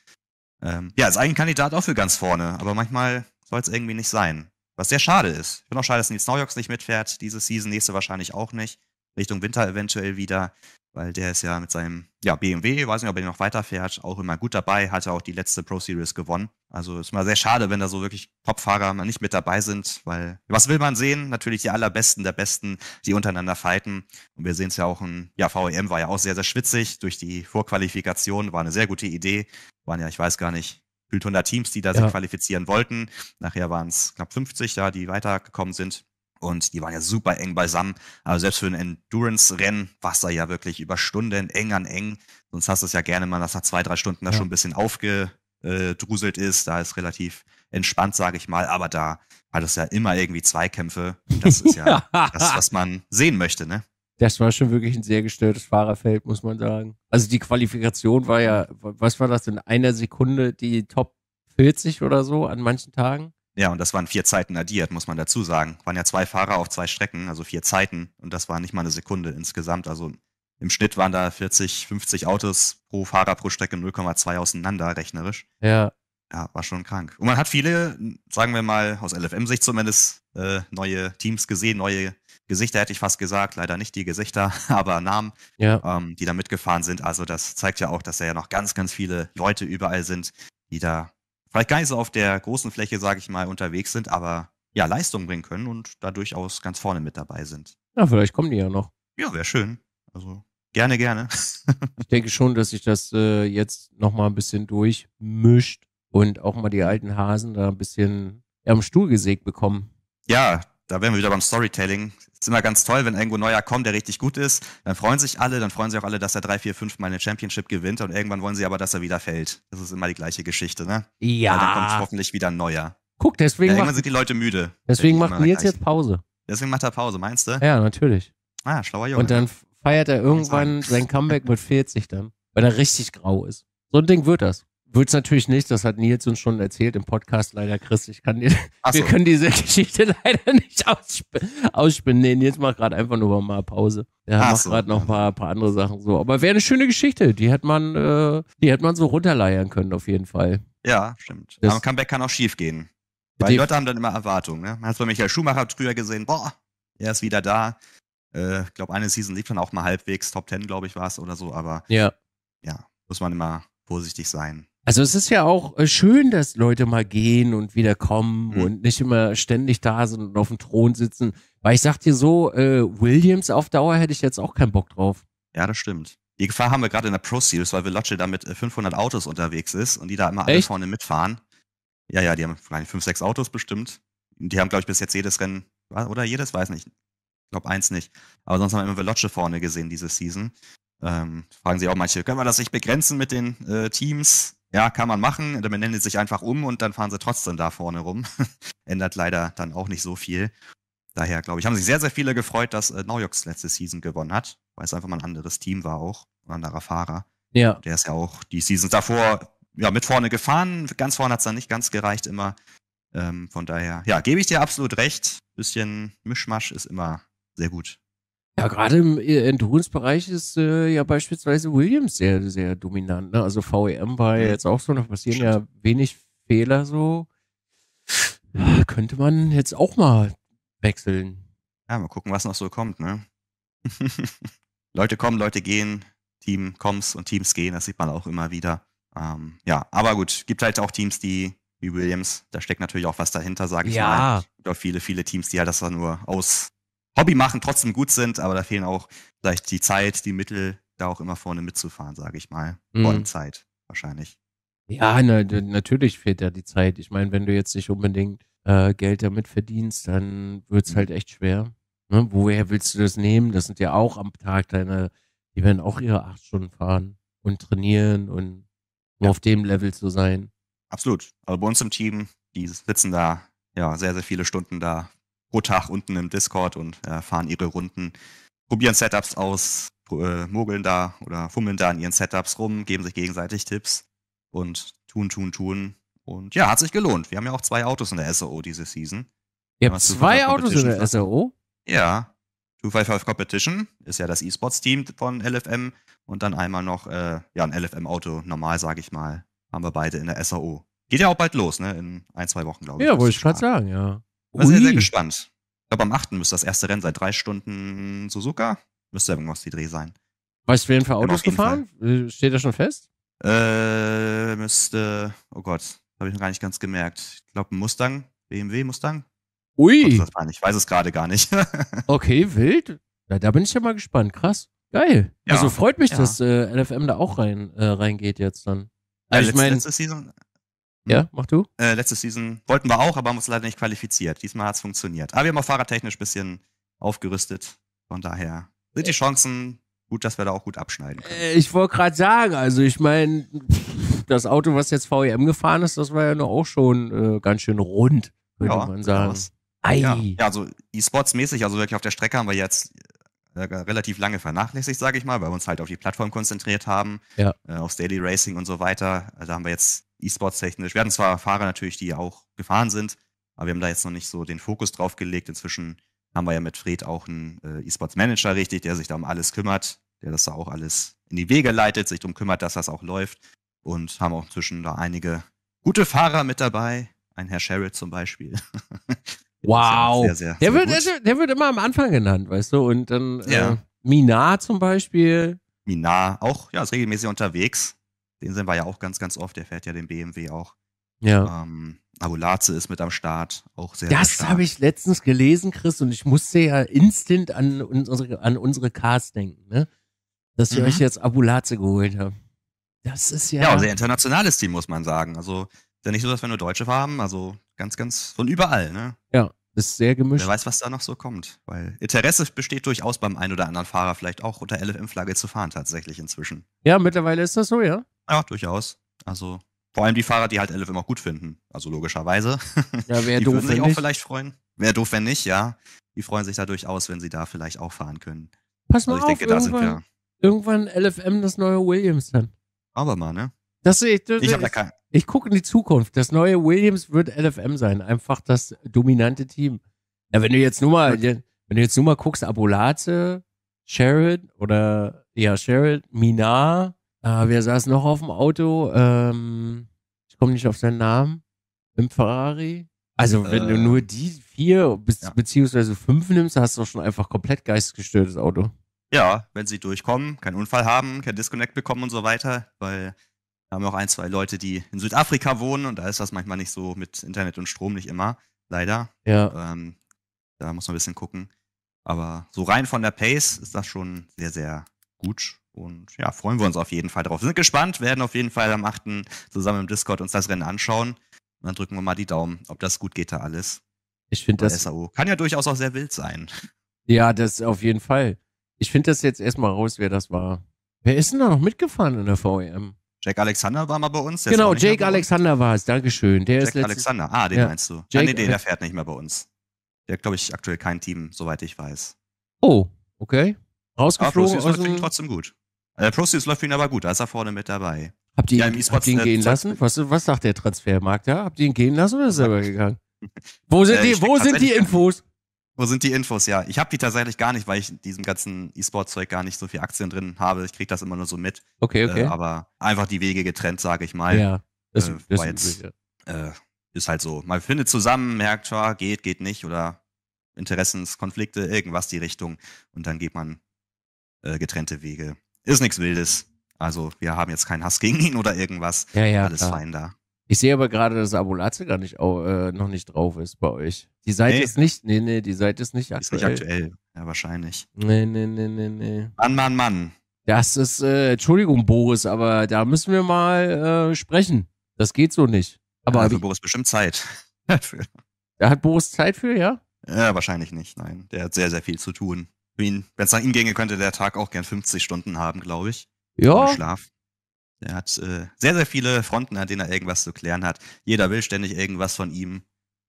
Ähm, ja, ist eigentlich ein Kandidat auch für ganz vorne, aber manchmal soll es irgendwie nicht sein. Was sehr schade ist. Ich finde auch schade, dass Nils Naujoks nicht mitfährt, diese Season, nächste wahrscheinlich auch nicht. Richtung Winter eventuell wieder weil der ist ja mit seinem ja, BMW, weiß nicht, ob er noch weiterfährt, auch immer gut dabei, hat ja auch die letzte Pro Series gewonnen. Also ist mal sehr schade, wenn da so wirklich Topfahrer mal nicht mit dabei sind, weil was will man sehen? Natürlich die allerbesten der Besten, die untereinander fighten. Und wir sehen es ja auch in, ja, VEM war ja auch sehr, sehr schwitzig durch die Vorqualifikation, war eine sehr gute Idee. Waren ja, ich weiß gar nicht, gefühlt 100 Teams, die da ja. sich qualifizieren wollten. Nachher waren es knapp 50 da, die weitergekommen sind. Und die waren ja super eng beisammen. Aber also selbst für ein Endurance-Rennen war es da ja wirklich über Stunden eng an eng. Sonst hast du es ja gerne mal, dass nach zwei, drei Stunden da ja. schon ein bisschen aufgedruselt ist. Da ist relativ entspannt, sage ich mal. Aber da war das ja immer irgendwie Zweikämpfe. Das ist ja. das, was man sehen möchte, ne? Das war schon wirklich ein sehr gestörtes Fahrerfeld, muss man sagen. Also die Qualifikation war ja, was war das, in einer Sekunde die Top 40 oder so an manchen Tagen? Ja, und das waren vier Zeiten addiert, muss man dazu sagen. Waren ja zwei Fahrer auf zwei Strecken, also vier Zeiten. Und das war nicht mal eine Sekunde insgesamt. Also im Schnitt waren da 40, 50 Autos pro Fahrer pro Strecke 0,2 auseinander, rechnerisch. Ja. Ja, war schon krank. Und man hat viele, sagen wir mal, aus LFM-Sicht zumindest, äh, neue Teams gesehen, neue Gesichter hätte ich fast gesagt. Leider nicht die Gesichter, aber Namen, ja. ähm, die da mitgefahren sind. Also das zeigt ja auch, dass da ja noch ganz, ganz viele Leute überall sind, die da vielleicht gar nicht so auf der großen Fläche, sage ich mal, unterwegs sind, aber ja, Leistung bringen können und da durchaus ganz vorne mit dabei sind. Ja, vielleicht kommen die ja noch. Ja, wäre schön. Also gerne, gerne. ich denke schon, dass sich das äh, jetzt nochmal ein bisschen durchmischt und auch mal die alten Hasen da ein bisschen am Stuhl gesägt bekommen. Ja, da wären wir wieder beim Storytelling. Ist immer ganz toll, wenn irgendwo ein neuer kommt, der richtig gut ist. Dann freuen sich alle, dann freuen sich auch alle, dass er drei, vier, fünf Mal eine Championship gewinnt und irgendwann wollen sie aber, dass er wieder fällt. Das ist immer die gleiche Geschichte, ne? Ja. Weil dann kommt hoffentlich wieder ein neuer. Guck, deswegen. Ja, irgendwann macht, sind die Leute müde. Deswegen macht Nils jetzt Pause. Deswegen macht er Pause, meinst du? Ja, natürlich. Ah, schlauer Junge. Und dann feiert er irgendwann sein Comeback mit 40 dann, weil er richtig grau ist. So ein Ding wird das es natürlich nicht, das hat Nils uns schon erzählt im Podcast, leider Chris. Ich kann dir, so. wir können diese Geschichte leider nicht ausspinnen. Nee, Nils macht gerade einfach nur mal Pause. Er ja, macht so. gerade noch ein paar, paar, andere Sachen so. Aber wäre eine schöne Geschichte. Die hätte man, äh, die hätte man so runterleiern können, auf jeden Fall. Ja, stimmt. Das Aber Comeback kann auch schief gehen. Weil die Leute haben dann immer Erwartungen. Ne? Man hat es bei Michael Schumacher früher gesehen, boah, er ist wieder da. Äh, ich äh, glaube, eine Season lief dann auch mal halbwegs, Top Ten, glaube ich, war es oder so. Aber ja. ja, muss man immer vorsichtig sein. Also es ist ja auch äh, schön, dass Leute mal gehen und wieder kommen mhm. und nicht immer ständig da sind und auf dem Thron sitzen. Weil ich sag dir so, äh, Williams auf Dauer hätte ich jetzt auch keinen Bock drauf. Ja, das stimmt. Die Gefahr haben wir gerade in der Pro Series, weil Veloce da mit 500 äh, Autos unterwegs ist und die da immer alle Echt? vorne mitfahren. Ja, ja, die haben vielleicht fünf, sechs Autos bestimmt. Die haben, glaube ich, bis jetzt jedes Rennen, oder jedes, weiß nicht. Ich glaube, eins nicht. Aber sonst haben wir immer Veloce vorne gesehen diese Season. Ähm, fragen sich auch manche, können wir das nicht begrenzen mit den äh, Teams? Ja, kann man machen. Dann benennen sie sich einfach um und dann fahren sie trotzdem da vorne rum. Ändert leider dann auch nicht so viel. Daher, glaube ich, haben sich sehr, sehr viele gefreut, dass äh, Naujoks letzte Season gewonnen hat, weil es einfach mal ein anderes Team war auch, ein anderer Fahrer. Ja. Der ist ja auch die Seasons davor ja, mit vorne gefahren. Ganz vorne hat es dann nicht ganz gereicht immer. Ähm, von daher, ja, gebe ich dir absolut recht. Bisschen Mischmasch ist immer sehr gut. Ja, gerade im äh, Endurance-Bereich ist äh, ja beispielsweise Williams sehr, sehr dominant. Ne? Also VEM war ja mhm. jetzt auch so, da passieren Stimmt. ja wenig Fehler so. Ja, ah, könnte man jetzt auch mal wechseln. Ja, mal gucken, was noch so kommt, ne? Leute kommen, Leute gehen, Team kommt und Teams gehen, das sieht man auch immer wieder. Ähm, ja, aber gut, gibt halt auch Teams, die wie Williams, da steckt natürlich auch was dahinter, sage ich ja. mal. Es gibt auch viele, viele Teams, die halt das dann nur aus Hobby machen trotzdem gut sind, aber da fehlen auch vielleicht die Zeit, die Mittel, da auch immer vorne mitzufahren, sage ich mal. Mhm. Und Zeit wahrscheinlich. Ja, na, natürlich fehlt da die Zeit. Ich meine, wenn du jetzt nicht unbedingt äh, Geld damit verdienst, dann wird es halt mhm. echt schwer. Ne? Woher willst du das nehmen? Das sind ja auch am Tag deine, die werden auch ihre acht Stunden fahren und trainieren und um ja. auf dem Level zu sein. Absolut. Also bei uns im Team, die sitzen da ja sehr, sehr viele Stunden da pro Tag unten im Discord und äh, fahren ihre Runden, probieren Setups aus, äh, mogeln da oder fummeln da in ihren Setups rum, geben sich gegenseitig Tipps und tun, tun, tun. Und ja, hat sich gelohnt. Wir haben ja auch zwei Autos in der SAO diese Season. Ihr habt zwei Autos in der SAO? Ja. 255 Competition ist ja das E-Sports-Team von LFM und dann einmal noch äh, ja, ein LFM-Auto, normal sage ich mal, haben wir beide in der SAO. Geht ja auch bald los, ne? In ein, zwei Wochen, glaube ich. Ja, wollte ich gerade sagen, ja. Bin sehr, sehr gespannt. Ich glaube, am 8. müsste das erste Rennen seit drei Stunden Suzuka. Müsste irgendwas die Dreh sein. Weißt du, wer für Autos gefahren? Fall. Steht das schon fest? Äh, müsste. Oh Gott, habe ich noch gar nicht ganz gemerkt. Ich glaube, Mustang. BMW Mustang. Ui. Gott, das ich weiß es gerade gar nicht. okay, wild. Ja, da bin ich ja mal gespannt. Krass. Geil. Ja. Also freut mich, ja. dass äh, LFM da auch rein, äh, reingeht jetzt dann. Also ich meine. Letzte Season, ja, mhm. mach du. Äh, letzte Season wollten wir auch, aber haben uns leider nicht qualifiziert. Diesmal hat es funktioniert. Aber wir haben auch fahrertechnisch ein bisschen aufgerüstet. Von daher sind die Chancen gut, dass wir da auch gut abschneiden können. Äh, ich wollte gerade sagen, also ich meine, das Auto, was jetzt VEM gefahren ist, das war ja nur auch schon äh, ganz schön rund, würde ja, man genau. sagen. Ja, ja, also E-Sports-mäßig, also wirklich auf der Strecke haben wir jetzt äh, relativ lange vernachlässigt, sage ich mal, weil wir uns halt auf die Plattform konzentriert haben, ja. äh, aufs Daily Racing und so weiter. Also da also haben wir jetzt E-Sports-technisch. Wir hatten zwar Fahrer natürlich, die auch gefahren sind, aber wir haben da jetzt noch nicht so den Fokus drauf gelegt. Inzwischen haben wir ja mit Fred auch einen äh, E-Sports-Manager richtig, der sich da um alles kümmert, der das da auch alles in die Wege leitet, sich darum kümmert, dass das auch läuft. Und haben auch inzwischen da einige gute Fahrer mit dabei. Ein Herr Sherritt zum Beispiel. wow. Sehr, sehr, der, wird, der, der, wird immer am Anfang genannt, weißt du? Und dann ja. äh, Minar zum Beispiel. Minar auch, ja, ist regelmäßig unterwegs. Den sehen wir ja auch ganz, ganz oft. Der fährt ja den BMW auch. Ja. Ähm, Abulaze ist mit am Start, auch sehr. Das habe ich letztens gelesen, Chris, und ich musste ja instant an unsere, an unsere Cars denken, ne? Dass wir mhm. euch jetzt Abulaze geholt haben. Das ist ja. Ja, sehr internationales Team, muss man sagen. Also, ist ja nicht so, dass wir nur Deutsche haben, also ganz, ganz von überall, ne? Ja, ist sehr gemischt. Wer weiß, was da noch so kommt, weil Interesse besteht durchaus beim einen oder anderen Fahrer vielleicht auch unter LFM-Flagge zu fahren, tatsächlich inzwischen. Ja, mittlerweile ist das so, ja. Ja, durchaus. Also vor allem die Fahrer, die halt 11 immer gut finden. Also logischerweise. Ja, wäre doof. Die würden sich auch nicht. vielleicht freuen. Wäre doof, wenn nicht, ja. Die freuen sich da durchaus, wenn sie da vielleicht auch fahren können. Pass also, mal also auf, denke, irgendwann, irgendwann LFM das neue Williams dann. Aber mal, ne? Das, ich das, ich, ich, ich gucke in die Zukunft. Das neue Williams wird LFM sein. Einfach das dominante Team. Ja, wenn du jetzt nur mal, wenn du jetzt nur mal guckst, Abolaze, Sherrod oder, ja, Sherrod, Minar, äh, wer saß noch auf dem Auto? Ähm, ich komme nicht auf seinen Namen. Im Ferrari. Also, wenn äh, du nur die vier be ja. beziehungsweise fünf nimmst, hast du schon einfach komplett geistesgestörtes Auto. Ja, wenn sie durchkommen, keinen Unfall haben, kein Disconnect bekommen und so weiter, weil wir haben auch ein, zwei Leute, die in Südafrika wohnen und da ist das manchmal nicht so mit Internet und Strom, nicht immer, leider. Ja. Ähm, da muss man ein bisschen gucken. Aber so rein von der Pace ist das schon sehr, sehr gut. Und ja, freuen wir uns auf jeden Fall drauf. Wir sind gespannt, werden auf jeden Fall am 8. zusammen im Discord uns das Rennen anschauen. Und dann drücken wir mal die Daumen, ob das gut geht da alles. Ich finde das. SAO. Kann ja durchaus auch sehr wild sein. Ja, das auf jeden Fall. Ich finde das jetzt erstmal raus, wer das war. Wer ist denn da noch mitgefahren in der VEM? Jake Alexander war mal bei uns. genau, Jake Alexander war es, Dankeschön. Der Jake Alexander, ah, den ja. meinst du. Ah, Jake, nee, nee, der fährt nicht mehr bei uns. Der hat, glaube ich, aktuell kein Team, soweit ich weiß. Oh, okay. Rausgeflogen. Aber Proceeds läuft also trotzdem gut. Äh, Proceeds läuft ihn aber gut, da ist er vorne mit dabei. Habt ihr ja, ihn, habt ihn äh, gehen lassen? Was, was sagt der Transfermarkt? Ja? Habt ihr ihn gehen lassen oder ist er selber gegangen? Wo sind, äh, die, wo sind die Infos? Wo sind die Infos? Ja, ich habe die tatsächlich gar nicht, weil ich in diesem ganzen E-Sport-Zeug gar nicht so viel Aktien drin habe. Ich kriege das immer nur so mit. Okay, okay. Äh, aber einfach die Wege getrennt, sage ich mal. Ja, das, äh, das jetzt, äh, ist halt so. Man findet zusammen, merkt, ja, geht, geht nicht oder Interessenskonflikte, irgendwas die Richtung. Und dann geht man äh, getrennte Wege. Ist nichts Wildes. Also wir haben jetzt keinen Hass gegen ihn oder irgendwas. Ja, ja, Alles klar. fein da. Ich sehe aber gerade, dass Abulatze gar nicht äh, noch nicht drauf ist bei euch. Die Seite nee. ist nicht, nee, nee, die Seite ist nicht aktuell. Ist nicht aktuell, ja, wahrscheinlich. Nee, nee, nee, nee, nee. Mann, Mann, Mann. Das ist, äh, Entschuldigung, Boris, aber da müssen wir mal äh, sprechen. Das geht so nicht. Aber ja, für also Boris bestimmt Zeit. da hat Boris Zeit für, ja? Ja, wahrscheinlich nicht, nein. Der hat sehr, sehr viel zu tun für ihn, wenn es nach ihm ginge, könnte der Tag auch gern 50 Stunden haben, glaube ich. Ja. Schlaf. Er hat äh, sehr, sehr viele Fronten, an denen er irgendwas zu klären hat. Jeder will ständig irgendwas von ihm.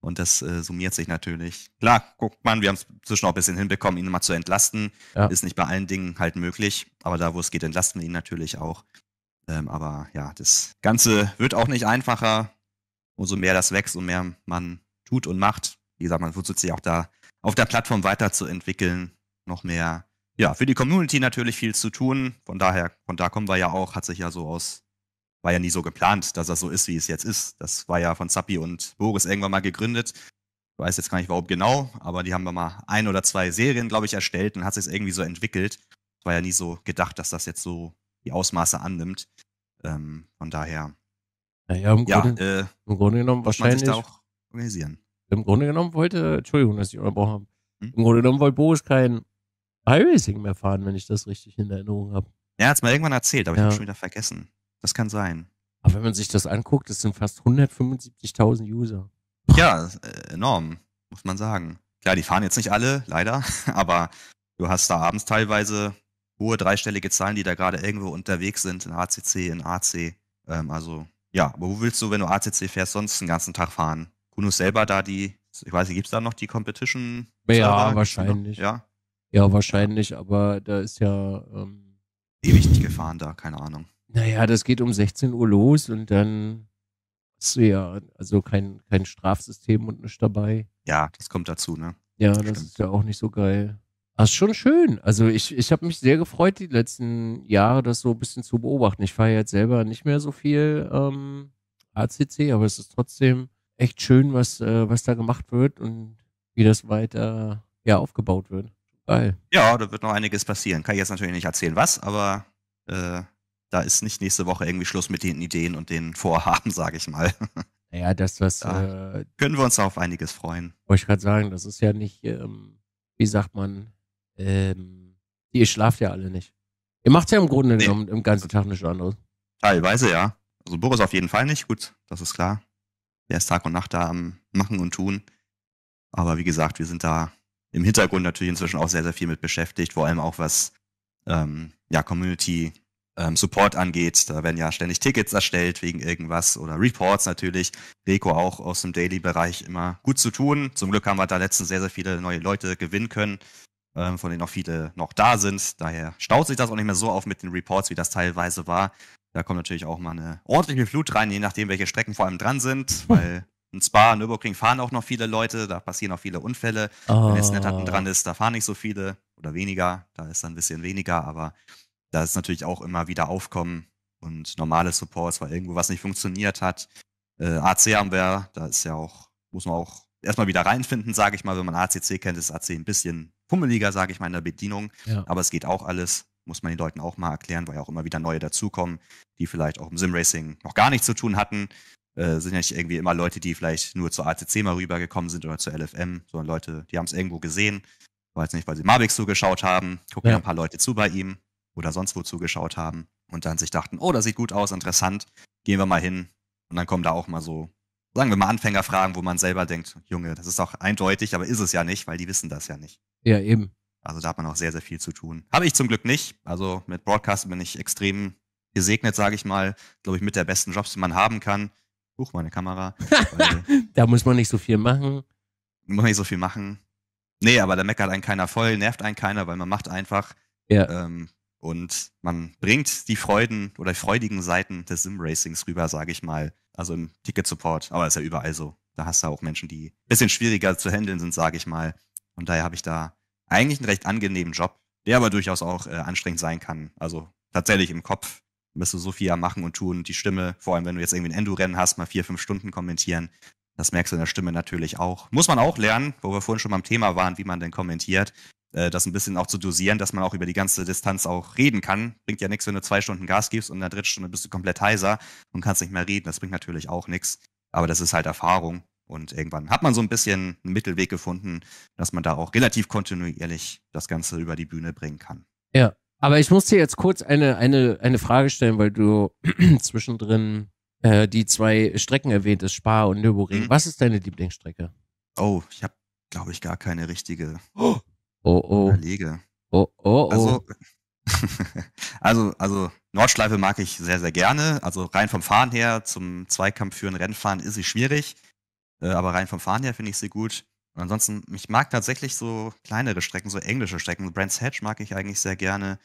Und das äh, summiert sich natürlich. Klar, guckt man, wir haben es zwischen auch ein bisschen hinbekommen, ihn mal zu entlasten. Ja. Ist nicht bei allen Dingen halt möglich, aber da, wo es geht, entlasten wir ihn natürlich auch. Ähm, aber ja, das Ganze wird auch nicht einfacher. Umso mehr das wächst, umso mehr man tut und macht. Wie gesagt, man versucht sich auch da auf der Plattform weiterzuentwickeln noch mehr, ja, für die Community natürlich viel zu tun. Von daher, von da kommen wir ja auch, hat sich ja so aus, war ja nie so geplant, dass das so ist, wie es jetzt ist. Das war ja von Zappi und Boris irgendwann mal gegründet. Ich weiß jetzt gar nicht, warum genau, aber die haben wir mal ein oder zwei Serien, glaube ich, erstellt und hat sich irgendwie so entwickelt. War ja nie so gedacht, dass das jetzt so die Ausmaße annimmt. Ähm, von daher. Naja, im, ja, Grunde, äh, im Grunde genommen wahrscheinlich. organisieren. Im Grunde genommen wollte, Entschuldigung, dass ich unterbrochen habe. Hm? Im Grunde genommen wollte Boris kein iRacing mehr fahren, wenn ich das richtig in Erinnerung habe. Ja, hat es mal irgendwann erzählt, aber ja. ich habe schon wieder vergessen. Das kann sein. Aber wenn man sich das anguckt, das sind fast 175.000 User. Ja, äh, enorm, muss man sagen. Klar, die fahren jetzt nicht alle, leider, aber du hast da abends teilweise hohe dreistellige Zahlen, die da gerade irgendwo unterwegs sind, in ACC, in AC. Ähm, also, ja, aber wo willst du, wenn du ACC fährst, sonst den ganzen Tag fahren? Kunus selber da die, ich weiß nicht, gibt es da noch die Competition? Ja, wahrscheinlich. Ja, ja, wahrscheinlich, aber da ist ja. Ähm, Ewig nicht gefahren da, keine Ahnung. Naja, das geht um 16 Uhr los und dann hast du ja also kein, kein Strafsystem und nichts dabei. Ja, das kommt dazu, ne? Ja, das, das ist ja auch nicht so geil. Das ist schon schön. Also ich, ich habe mich sehr gefreut, die letzten Jahre das so ein bisschen zu beobachten. Ich fahre jetzt selber nicht mehr so viel ähm, ACC, aber es ist trotzdem echt schön, was, äh, was da gemacht wird und wie das weiter ja, aufgebaut wird. Geil. Ja, da wird noch einiges passieren. Kann ich jetzt natürlich nicht erzählen, was, aber äh, da ist nicht nächste Woche irgendwie Schluss mit den Ideen und den Vorhaben, sage ich mal. Ja, das, was. Da äh, können wir uns auf einiges freuen. Wollte ich gerade sagen, das ist ja nicht, ähm, wie sagt man, ähm, ihr schlaft ja alle nicht. Ihr macht ja im Grunde nee. genommen im ganzen Tag nichts anderes. Teilweise, ja. Also Boris auf jeden Fall nicht, gut, das ist klar. Der ist Tag und Nacht da am Machen und Tun. Aber wie gesagt, wir sind da im Hintergrund natürlich inzwischen auch sehr, sehr viel mit beschäftigt, vor allem auch was ähm, ja, Community ähm, Support angeht. Da werden ja ständig Tickets erstellt wegen irgendwas oder Reports natürlich. Reco auch aus dem Daily-Bereich immer gut zu tun. Zum Glück haben wir da letztens sehr, sehr viele neue Leute gewinnen können, ähm, von denen auch viele noch da sind. Daher staut sich das auch nicht mehr so auf mit den Reports, wie das teilweise war. Da kommt natürlich auch mal eine ordentliche Flut rein, je nachdem, welche Strecken vor allem dran sind, weil und Spa, Nürburgring fahren auch noch viele Leute, da passieren auch viele Unfälle. Oh. Wenn jetzt nett hinten dran ah. ist, da fahren nicht so viele oder weniger, da ist dann ein bisschen weniger, aber da ist natürlich auch immer wieder Aufkommen und normale Supports, weil irgendwo was nicht funktioniert hat. Äh, AC haben wir, da ist ja auch, muss man auch erstmal wieder reinfinden, sage ich mal. Wenn man ACC kennt, ist AC ein bisschen pummeliger, sage ich mal, in der Bedienung. Ja. Aber es geht auch alles muss man den Leuten auch mal erklären, weil ja auch immer wieder neue dazukommen, die vielleicht auch im Simracing noch gar nichts zu tun hatten äh, sind ja nicht irgendwie immer Leute, die vielleicht nur zur ATC mal rübergekommen sind oder zur LFM, sondern Leute, die haben es irgendwo gesehen. Weiß nicht, weil sie Mabix zugeschaut haben, gucken ja. ein paar Leute zu bei ihm oder sonst wo zugeschaut haben und dann sich dachten, oh, das sieht gut aus, interessant, gehen wir mal hin. Und dann kommen da auch mal so, sagen wir mal Anfängerfragen, wo man selber denkt, Junge, das ist doch eindeutig, aber ist es ja nicht, weil die wissen das ja nicht. Ja, eben. Also da hat man auch sehr, sehr viel zu tun. Habe ich zum Glück nicht. Also mit Broadcast bin ich extrem gesegnet, sage ich mal. Glaube ich, mit der besten Jobs, die man haben kann huch, meine Kamera. da muss man nicht so viel machen. Muss man nicht so viel machen. Nee, aber da meckert einen keiner voll, nervt einen keiner, weil man macht einfach. Ja. Ähm, und man bringt die Freuden oder freudigen Seiten des Sim-Racings rüber, sage ich mal. Also im Ticket-Support, aber ist ja überall so. Da hast du auch Menschen, die ein bisschen schwieriger zu handeln sind, sage ich mal. Und daher habe ich da eigentlich einen recht angenehmen Job, der aber durchaus auch äh, anstrengend sein kann. Also tatsächlich im Kopf müsste so viel ja machen und tun. Die Stimme, vor allem wenn du jetzt irgendwie ein Enduro-Rennen hast, mal vier, fünf Stunden kommentieren, das merkst du in der Stimme natürlich auch. Muss man auch lernen, wo wir vorhin schon beim Thema waren, wie man denn kommentiert, äh, das ein bisschen auch zu dosieren, dass man auch über die ganze Distanz auch reden kann. Bringt ja nichts, wenn du zwei Stunden Gas gibst und in der dritten Stunde bist du komplett heiser und kannst nicht mehr reden. Das bringt natürlich auch nichts. Aber das ist halt Erfahrung. Und irgendwann hat man so ein bisschen einen Mittelweg gefunden, dass man da auch relativ kontinuierlich das Ganze über die Bühne bringen kann. Ja, aber ich muss dir jetzt kurz eine, eine, eine Frage stellen, weil du zwischendrin äh, die zwei Strecken erwähnt hast, Spa und Nürburgring. Mhm. Was ist deine Lieblingsstrecke? Oh, ich habe, glaube ich, gar keine richtige oh, oh. Überlege. Oh, oh, oh. Also, also, also Nordschleife mag ich sehr, sehr gerne. Also rein vom Fahren her, zum Zweikampf führen, Rennfahren ist sie schwierig. Äh, aber rein vom Fahren her finde ich sie gut. Und ansonsten, ich mag tatsächlich so kleinere Strecken, so englische Strecken. Brands Hatch mag ich eigentlich sehr gerne.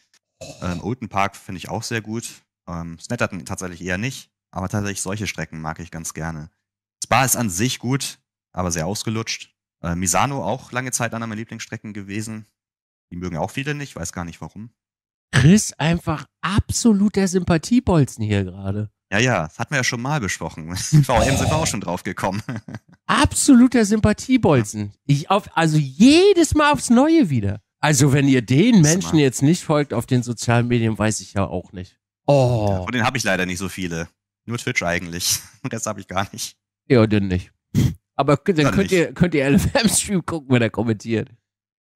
Ähm, Olden Park finde ich auch sehr gut. Ähm, Snetterton tatsächlich eher nicht, aber tatsächlich solche Strecken mag ich ganz gerne. Spa ist an sich gut, aber sehr ausgelutscht. Äh, Misano auch lange Zeit einer meiner Lieblingsstrecken gewesen. Die mögen auch viele nicht, weiß gar nicht warum. Chris einfach absolut der Sympathiebolzen hier gerade. Ja, ja, das hatten wir ja schon mal besprochen. VM sind wir auch schon drauf gekommen. Absoluter Sympathiebolzen. Ich auf, also jedes Mal aufs Neue wieder. Also, wenn ihr den Menschen jetzt nicht folgt auf den sozialen Medien, weiß ich ja auch nicht. Oh. Ja, von denen habe ich leider nicht so viele. Nur Twitch eigentlich. Den Rest habe ich gar nicht. Ja, den nicht. Aber dann, dann könnt, nicht. ihr, könnt ihr LFM-Stream gucken, wenn er kommentiert.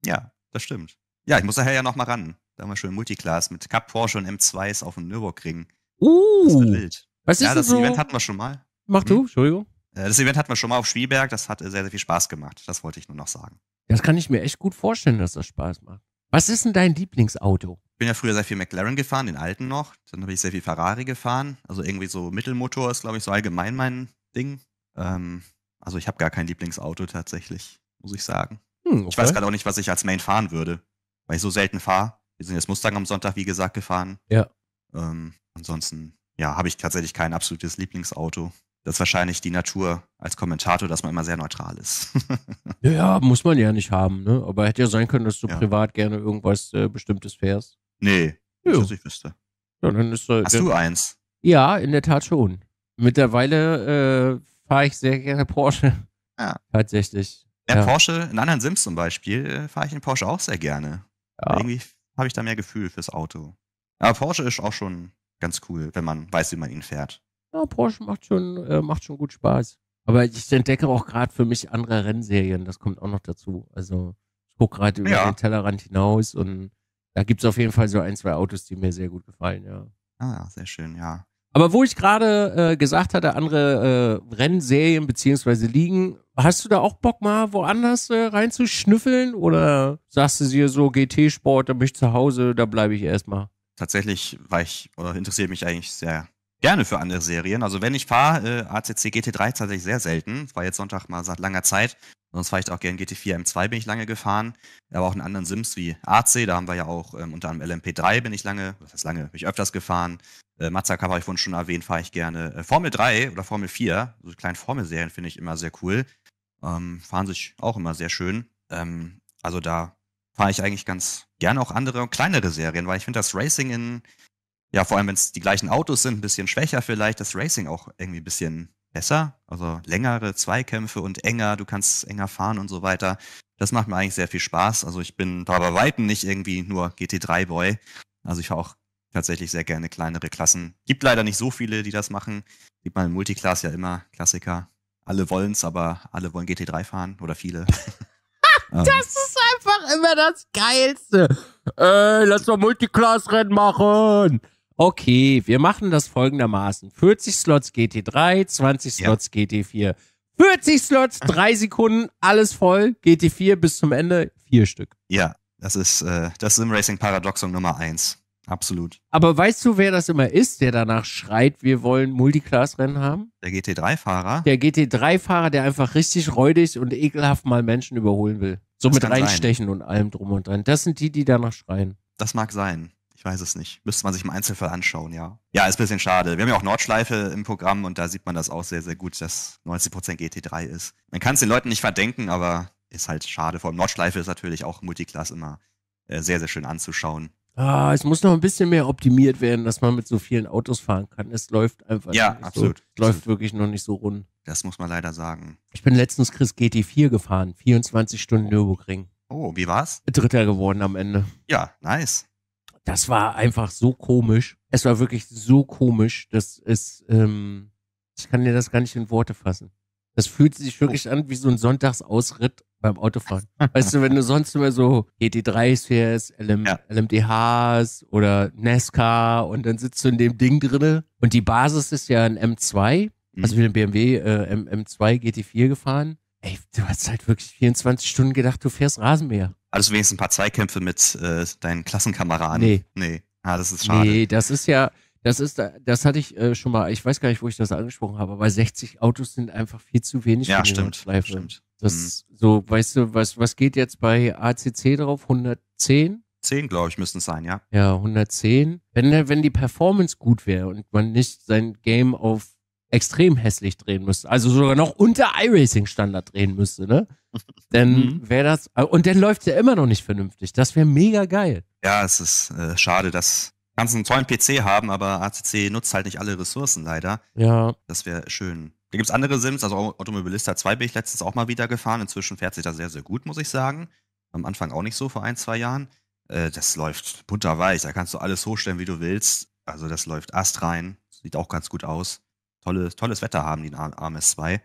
Ja, das stimmt. Ja, ich muss daher ja nochmal ran. Da haben wir schön Multiclass mit Cup Porsche und M2s auf dem Nürburgring. Uh, das wird wild. Was ist ja, das so? Event hatten wir schon mal. Mach du, mhm. Entschuldigung. Äh, das Event hatten wir schon mal auf Spielberg, das hat sehr, sehr viel Spaß gemacht. Das wollte ich nur noch sagen. Das kann ich mir echt gut vorstellen, dass das Spaß macht. Was ist denn dein Lieblingsauto? Ich bin ja früher sehr viel McLaren gefahren, den alten noch. Dann habe ich sehr viel Ferrari gefahren. Also irgendwie so Mittelmotor ist, glaube ich, so allgemein mein Ding. Ähm, also ich habe gar kein Lieblingsauto tatsächlich, muss ich sagen. Hm, okay. Ich weiß gerade auch nicht, was ich als Main fahren würde, weil ich so selten fahre. Wir sind jetzt Mustang am Sonntag, wie gesagt, gefahren. Ja. Ähm, ansonsten, ja, habe ich tatsächlich kein absolutes Lieblingsauto. Das ist wahrscheinlich die Natur als Kommentator, dass man immer sehr neutral ist. ja, ja, muss man ja nicht haben, ne? Aber hätte ja sein können, dass du ja. privat gerne irgendwas äh, Bestimmtes fährst. Nee, jo. nicht, dass ich wüsste. Ja, dann ist, äh, Hast du eins? Ja, in der Tat schon. Mittlerweile äh, fahre ich sehr gerne Porsche. Ja. Tatsächlich. Ja, ja. Porsche, in anderen Sims zum Beispiel, äh, fahre ich in Porsche auch sehr gerne. Ja. Irgendwie habe ich da mehr Gefühl fürs Auto. Aber Porsche ist auch schon ganz cool, wenn man weiß, wie man ihn fährt. Ja, Porsche macht schon, äh, macht schon gut Spaß. Aber ich entdecke auch gerade für mich andere Rennserien, das kommt auch noch dazu. Also ich gucke gerade über ja. den Tellerrand hinaus und da gibt es auf jeden Fall so ein, zwei Autos, die mir sehr gut gefallen, ja. Ah, sehr schön, ja. Aber wo ich gerade äh, gesagt hatte, andere äh, Rennserien bzw. liegen, hast du da auch Bock mal woanders äh, reinzuschnüffeln? Oder sagst du dir so, GT-Sport, da bin ich zu Hause, da bleibe ich erstmal? tatsächlich war ich oder interessiere mich eigentlich sehr gerne für andere Serien. Also wenn ich fahre, äh, ACC GT3 tatsächlich sehr selten. Das war jetzt Sonntag mal seit langer Zeit. Sonst fahre ich auch gerne GT4 M2 bin ich lange gefahren. Aber auch in anderen Sims wie AC, da haben wir ja auch ähm, unter anderem LMP3 bin ich lange, was heißt lange, bin ich öfters gefahren. Äh, Mazaka habe ich vorhin schon erwähnt, fahre ich gerne. Äh, Formel 3 oder Formel 4, so kleine Formelserien finde ich immer sehr cool. Ähm, fahren sich auch immer sehr schön. Ähm, also da fahre ich eigentlich ganz gerne auch andere kleinere Serien, weil ich finde das Racing in, ja, vor allem wenn es die gleichen Autos sind, ein bisschen schwächer vielleicht, das Racing auch irgendwie ein bisschen besser. Also längere Zweikämpfe und enger, du kannst enger fahren und so weiter. Das macht mir eigentlich sehr viel Spaß. Also ich bin da bei Weitem nicht irgendwie nur GT3-Boy. Also ich fahre auch tatsächlich sehr gerne kleinere Klassen. Gibt leider nicht so viele, die das machen. Gibt man Multiclass ja immer, Klassiker. Alle wollen es, aber alle wollen GT3 fahren oder viele. Das ist einfach immer das Geilste. Ey, lass doch Multiclass-Rennen machen. Okay, wir machen das folgendermaßen. 40 Slots GT3, 20 Slots ja. GT4. 40 Slots, 3 Sekunden, alles voll. GT4 bis zum Ende, vier Stück. Ja, das ist äh, das ist im Racing Paradoxon Nummer 1. Absolut. Aber weißt du, wer das immer ist, der danach schreit, wir wollen Multiclass-Rennen haben? Der GT3-Fahrer. Der GT3-Fahrer, der einfach richtig räudig und ekelhaft mal Menschen überholen will. So das mit reinstechen sein. und allem drum und dran. Das sind die, die danach schreien. Das mag sein. Ich weiß es nicht. Müsste man sich im Einzelfall anschauen, ja. Ja, ist ein bisschen schade. Wir haben ja auch Nordschleife im Programm und da sieht man das auch sehr, sehr gut, dass 90% GT3 ist. Man kann es den Leuten nicht verdenken, aber ist halt schade. Vor allem Nordschleife ist natürlich auch Multiclass immer äh, sehr, sehr schön anzuschauen ah, es muss noch ein bisschen mehr optimiert werden, dass man mit so vielen Autos fahren kann. Es läuft einfach ja, nicht absolut. So, es läuft absolut. wirklich noch nicht so rund. Das muss man leider sagen. Ich bin letztens Chris GT4 gefahren, 24 Stunden Nürburgring. Oh, wie war's? Dritter geworden am Ende. Ja, nice. Das war einfach so komisch. Es war wirklich so komisch, dass es, ähm, ich kann dir das gar nicht in Worte fassen. Das fühlt sich wirklich oh. an wie so ein Sonntagsausritt beim Autofahren. Weißt du, wenn du sonst immer so GT3s e fährst, LM, ja. LMDHs oder NASCAR e und dann sitzt du in dem Ding drinne und die Basis ist ja ein M2, mhm. also wie ein BMW äh, M2 GT4 gefahren. Ey, du hast halt wirklich 24 Stunden gedacht, du fährst Rasenmäher. Also wenigstens ein paar Zweikämpfe mit äh, deinen Klassenkameraden? Nee. Nee. Ah, das ist schade. Nee, das ist ja, das ist, das hatte ich äh, schon mal, ich weiß gar nicht, wo ich das angesprochen habe, aber 60 Autos sind einfach viel zu wenig. Ja, für stimmt, stimmt. Das mhm. so, weißt du, was, was geht jetzt bei ACC drauf? 110? 10, glaube ich, müssen es sein, ja. Ja, 110. Wenn, wenn die Performance gut wäre und man nicht sein Game auf extrem hässlich drehen müsste, also sogar noch unter iRacing-Standard drehen müsste, ne? Dann mhm. wäre das. Äh, und dann läuft es ja immer noch nicht vernünftig. Das wäre mega geil. Ja, es ist äh, schade, dass. Kannst einen tollen PC haben, aber ACC nutzt halt nicht alle Ressourcen leider. Ja. Das wäre schön. Da gibt es andere Sims, also Automobilista 2 bin ich letztens auch mal wieder gefahren. Inzwischen fährt sich da sehr, sehr gut, muss ich sagen. Am Anfang auch nicht so vor ein, zwei Jahren. Äh, das läuft butterweich, da kannst du alles hochstellen, wie du willst. Also das läuft astrein. sieht auch ganz gut aus. Tolle, tolles Wetter haben die in AMS 2.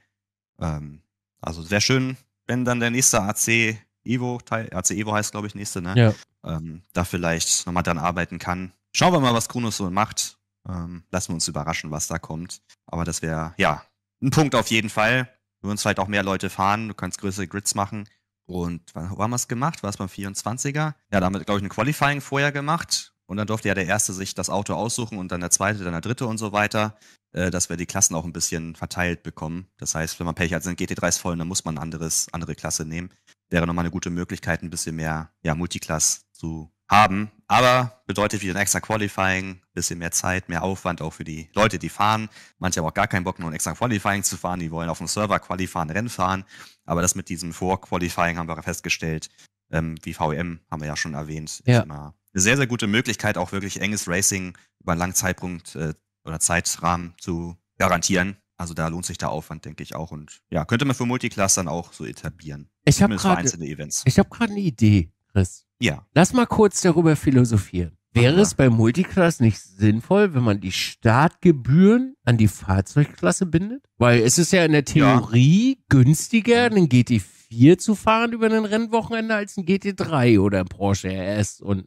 Ähm, also wäre schön, wenn dann der nächste AC Evo, Teil, AC Evo heißt glaube ich nächste, ne? Ja. Ähm, da vielleicht nochmal dran arbeiten kann. Schauen wir mal, was Kronos so macht. Ähm, lassen wir uns überraschen, was da kommt. Aber das wäre, ja, ein Punkt auf jeden Fall. Wir uns halt auch mehr Leute fahren, du kannst größere Grids machen. Und wann haben wir es gemacht? War es beim 24er? Ja, damit, glaube ich, ein Qualifying vorher gemacht. Und dann durfte ja der Erste sich das Auto aussuchen und dann der Zweite, dann der Dritte und so weiter, äh, dass wir die Klassen auch ein bisschen verteilt bekommen. Das heißt, wenn man Pech hat, sind GT3s voll, und dann muss man anderes, andere Klasse nehmen. Wäre nochmal eine gute Möglichkeit, ein bisschen mehr ja, Multiclass zu haben. Aber bedeutet wieder ein extra Qualifying, bisschen mehr Zeit, mehr Aufwand auch für die Leute, die fahren. Manche haben auch gar keinen Bock, nur ein extra Qualifying zu fahren. Die wollen auf dem Server Qualifying Rennen fahren. Aber das mit diesem Vor-Qualifying haben wir festgestellt. Ähm, wie VM haben wir ja schon erwähnt. Ja. Ist immer eine sehr, sehr gute Möglichkeit, auch wirklich enges Racing über einen langen Zeitpunkt äh, oder Zeitrahmen zu garantieren. Also da lohnt sich der Aufwand, denke ich auch. Und ja, könnte man für Multiclustern auch so etablieren. Ich habe gerade hab eine ne Idee, Chris. Ja. Lass mal kurz darüber philosophieren. Wäre es bei Multiclass nicht sinnvoll, wenn man die Startgebühren an die Fahrzeugklasse bindet? Weil es ist ja in der Theorie ja. günstiger, einen GT4 zu fahren über ein Rennwochenende als ein GT3 oder ein Porsche RS und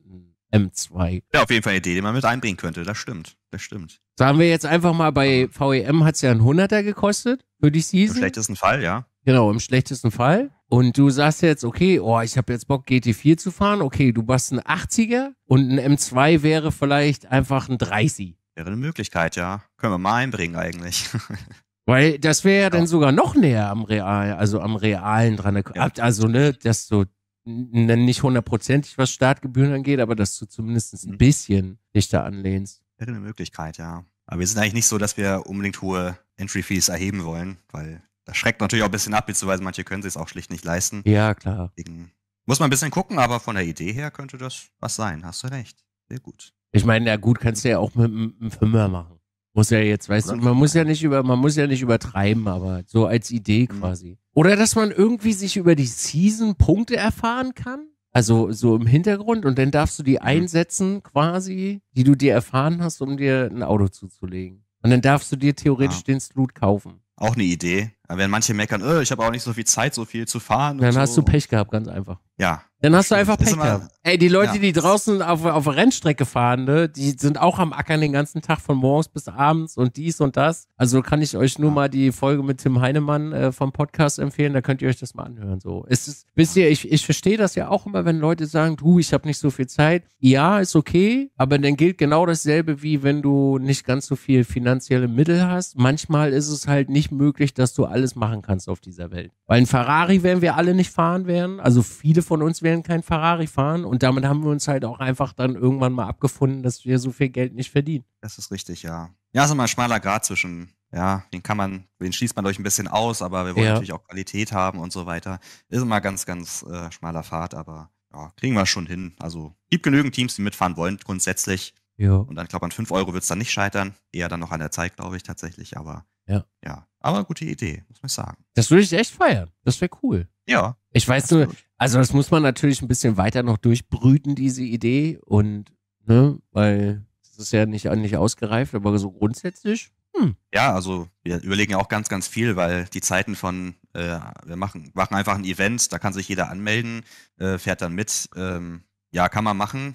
ein M2. Ja, auf jeden Fall eine Idee, die man mit einbringen könnte. Das stimmt. Das stimmt. Sagen wir jetzt einfach mal, bei VEM hat es ja einen 100er gekostet, würde ich sie. Im schlechtesten Fall, ja. Genau, im schlechtesten Fall. Und du sagst jetzt, okay, oh, ich habe jetzt Bock, GT4 zu fahren. Okay, du machst ein 80er und ein M2 wäre vielleicht einfach ein 30. Wäre eine Möglichkeit, ja. Können wir mal einbringen eigentlich. Weil das wäre ja dann genau. sogar noch näher am Real, also am Realen dran. Ja. Also, ne, dass du nicht hundertprozentig, was Startgebühren angeht, aber dass du zumindest ein mhm. bisschen dich da anlehnst. Wäre eine Möglichkeit, ja. Aber wir sind eigentlich nicht so, dass wir unbedingt hohe Entry-Fees erheben wollen, weil das schreckt natürlich auch ein bisschen ab, beziehungsweise manche können sich es auch schlicht nicht leisten. Ja, klar. Deswegen muss man ein bisschen gucken, aber von der Idee her könnte das was sein. Hast du recht. Sehr gut. Ich meine, ja gut, kannst du ja auch mit einem Fünfer machen. Muss ja jetzt, weißt Oder du, man muss ja nicht über, man muss ja nicht übertreiben, aber so als Idee mhm. quasi. Oder dass man irgendwie sich über die Season Punkte erfahren kann. Also so im Hintergrund und dann darfst du die mhm. einsetzen quasi, die du dir erfahren hast, um dir ein Auto zuzulegen. Und dann darfst du dir theoretisch ja. den Slut kaufen. Auch eine Idee. Aber wenn manche meckern, oh, ich habe auch nicht so viel Zeit, so viel zu fahren. Dann so. hast du Pech gehabt, ganz einfach. Ja, dann hast du einfach Pech gehabt. Ey, die Leute, ja. die draußen auf, auf der Rennstrecke fahren, ne, die sind auch am Ackern den ganzen Tag von morgens bis abends und dies und das. Also kann ich euch nur ja. mal die Folge mit Tim Heinemann äh, vom Podcast empfehlen, da könnt ihr euch das mal anhören. So, es ist, wisst ihr, ich, ich verstehe das ja auch immer, wenn Leute sagen, du, ich habe nicht so viel Zeit. Ja, ist okay, aber dann gilt genau dasselbe, wie wenn du nicht ganz so viel finanzielle Mittel hast. Manchmal ist es halt nicht möglich, dass du alles machen kannst auf dieser Welt. Weil ein Ferrari werden wir alle nicht fahren werden, also viele von uns werden werden kein Ferrari fahren. Und damit haben wir uns halt auch einfach dann irgendwann mal abgefunden, dass wir so viel Geld nicht verdienen. Das ist richtig, ja. Ja, ist immer ein schmaler Grad zwischen, ja, den kann man, den schließt man durch ein bisschen aus, aber wir wollen ja. natürlich auch Qualität haben und so weiter. Ist immer ganz, ganz äh, schmaler Pfad, aber ja, kriegen wir schon hin. Also gibt genügend Teams, die mitfahren wollen, grundsätzlich. Ja. Und dann, ich glaube an 5 Euro wird es dann nicht scheitern. Eher dann noch an der Zeit, glaube ich, tatsächlich. Aber ja. ja. Aber gute Idee, muss man sagen. Das würde ich echt feiern. Das wäre cool. Ja. Ich weiß nur, also das muss man natürlich ein bisschen weiter noch durchbrüten, diese Idee. Und, ne, weil es ist ja nicht, nicht ausgereift, aber so grundsätzlich. Hm. Ja, also wir überlegen ja auch ganz, ganz viel, weil die Zeiten von, äh, wir machen, machen einfach ein Event, da kann sich jeder anmelden, äh, fährt dann mit. Ähm, ja, kann man machen,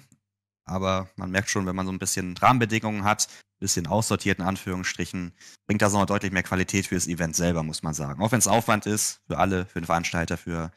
aber man merkt schon, wenn man so ein bisschen Rahmenbedingungen hat, ein bisschen aussortiert in Anführungsstrichen, bringt das noch deutlich mehr Qualität für das Event selber, muss man sagen. Auch wenn es Aufwand ist, für alle, für den Veranstalter, für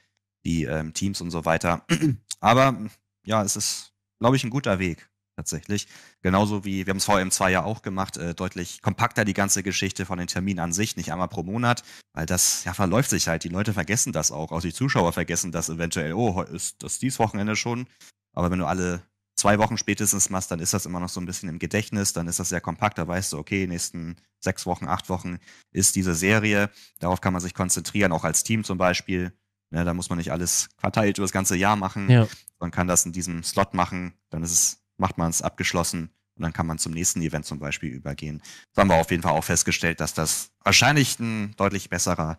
die ähm, Teams und so weiter. Aber ja, es ist, glaube ich, ein guter Weg tatsächlich. Genauso wie, wir haben es VM2 ja auch gemacht, äh, deutlich kompakter die ganze Geschichte von den Terminen an sich, nicht einmal pro Monat, weil das ja verläuft sich halt. Die Leute vergessen das auch, auch die Zuschauer vergessen das eventuell, oh, ist das dieses Wochenende schon. Aber wenn du alle zwei Wochen spätestens machst, dann ist das immer noch so ein bisschen im Gedächtnis, dann ist das sehr kompakt, da weißt du, okay, nächsten sechs Wochen, acht Wochen ist diese Serie, darauf kann man sich konzentrieren, auch als Team zum Beispiel. Ja, ne, da muss man nicht alles verteilt über das ganze Jahr machen. Ja. Man kann das in diesem Slot machen, dann ist es, macht man es abgeschlossen und dann kann man zum nächsten Event zum Beispiel übergehen. Das haben wir auf jeden Fall auch festgestellt, dass das wahrscheinlich ein deutlich besserer